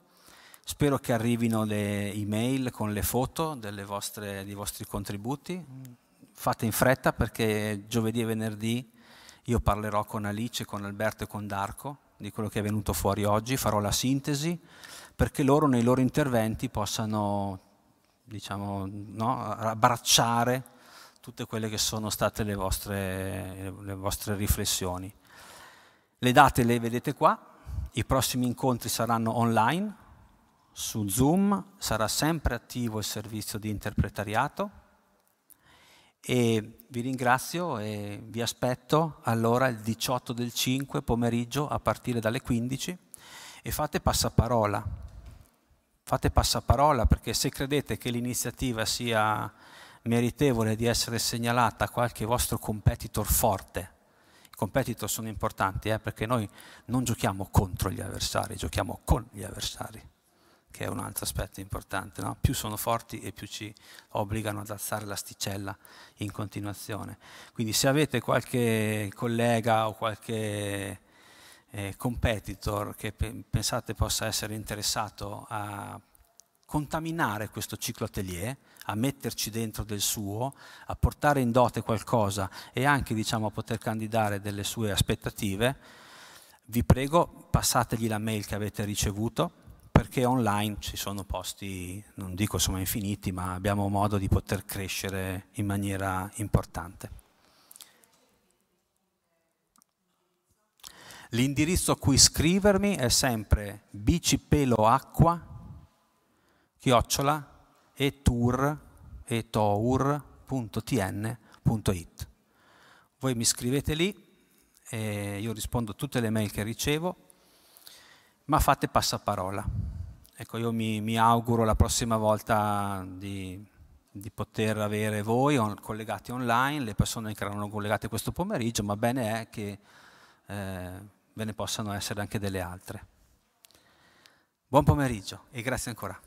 [SPEAKER 1] Spero che arrivino le email con le foto vostre, dei vostri contributi. Fate in fretta perché giovedì e venerdì io parlerò con Alice, con Alberto e con Darco di quello che è venuto fuori oggi, farò la sintesi perché loro nei loro interventi possano diciamo, no, abbracciare tutte quelle che sono state le vostre, le vostre riflessioni. Le date le vedete qua, i prossimi incontri saranno online, su Zoom sarà sempre attivo il servizio di interpretariato e vi ringrazio e vi aspetto allora il 18 del 5 pomeriggio a partire dalle 15 e fate passaparola. Fate passaparola perché se credete che l'iniziativa sia meritevole di essere segnalata a qualche vostro competitor forte, i competitor sono importanti eh, perché noi non giochiamo contro gli avversari, giochiamo con gli avversari che è un altro aspetto importante. No? Più sono forti e più ci obbligano ad alzare l'asticella in continuazione. Quindi se avete qualche collega o qualche eh, competitor che pe- pensate possa essere interessato a contaminare questo ciclo atelier, a metterci dentro del suo, a portare in dote qualcosa e anche diciamo, a poter candidare delle sue aspettative, vi prego passategli la mail che avete ricevuto perché online ci sono posti, non dico insomma infiniti, ma abbiamo modo di poter crescere in maniera importante. L'indirizzo a cui scrivermi è sempre bicipeloacqua, chiocciola, etur, etour.tn.it. Voi mi scrivete lì, e io rispondo a tutte le mail che ricevo ma fate passaparola. Ecco, io mi, mi auguro la prossima volta di, di poter avere voi on, collegati online, le persone che erano collegate questo pomeriggio, ma bene è che eh, ve ne possano essere anche delle altre. Buon pomeriggio e grazie ancora.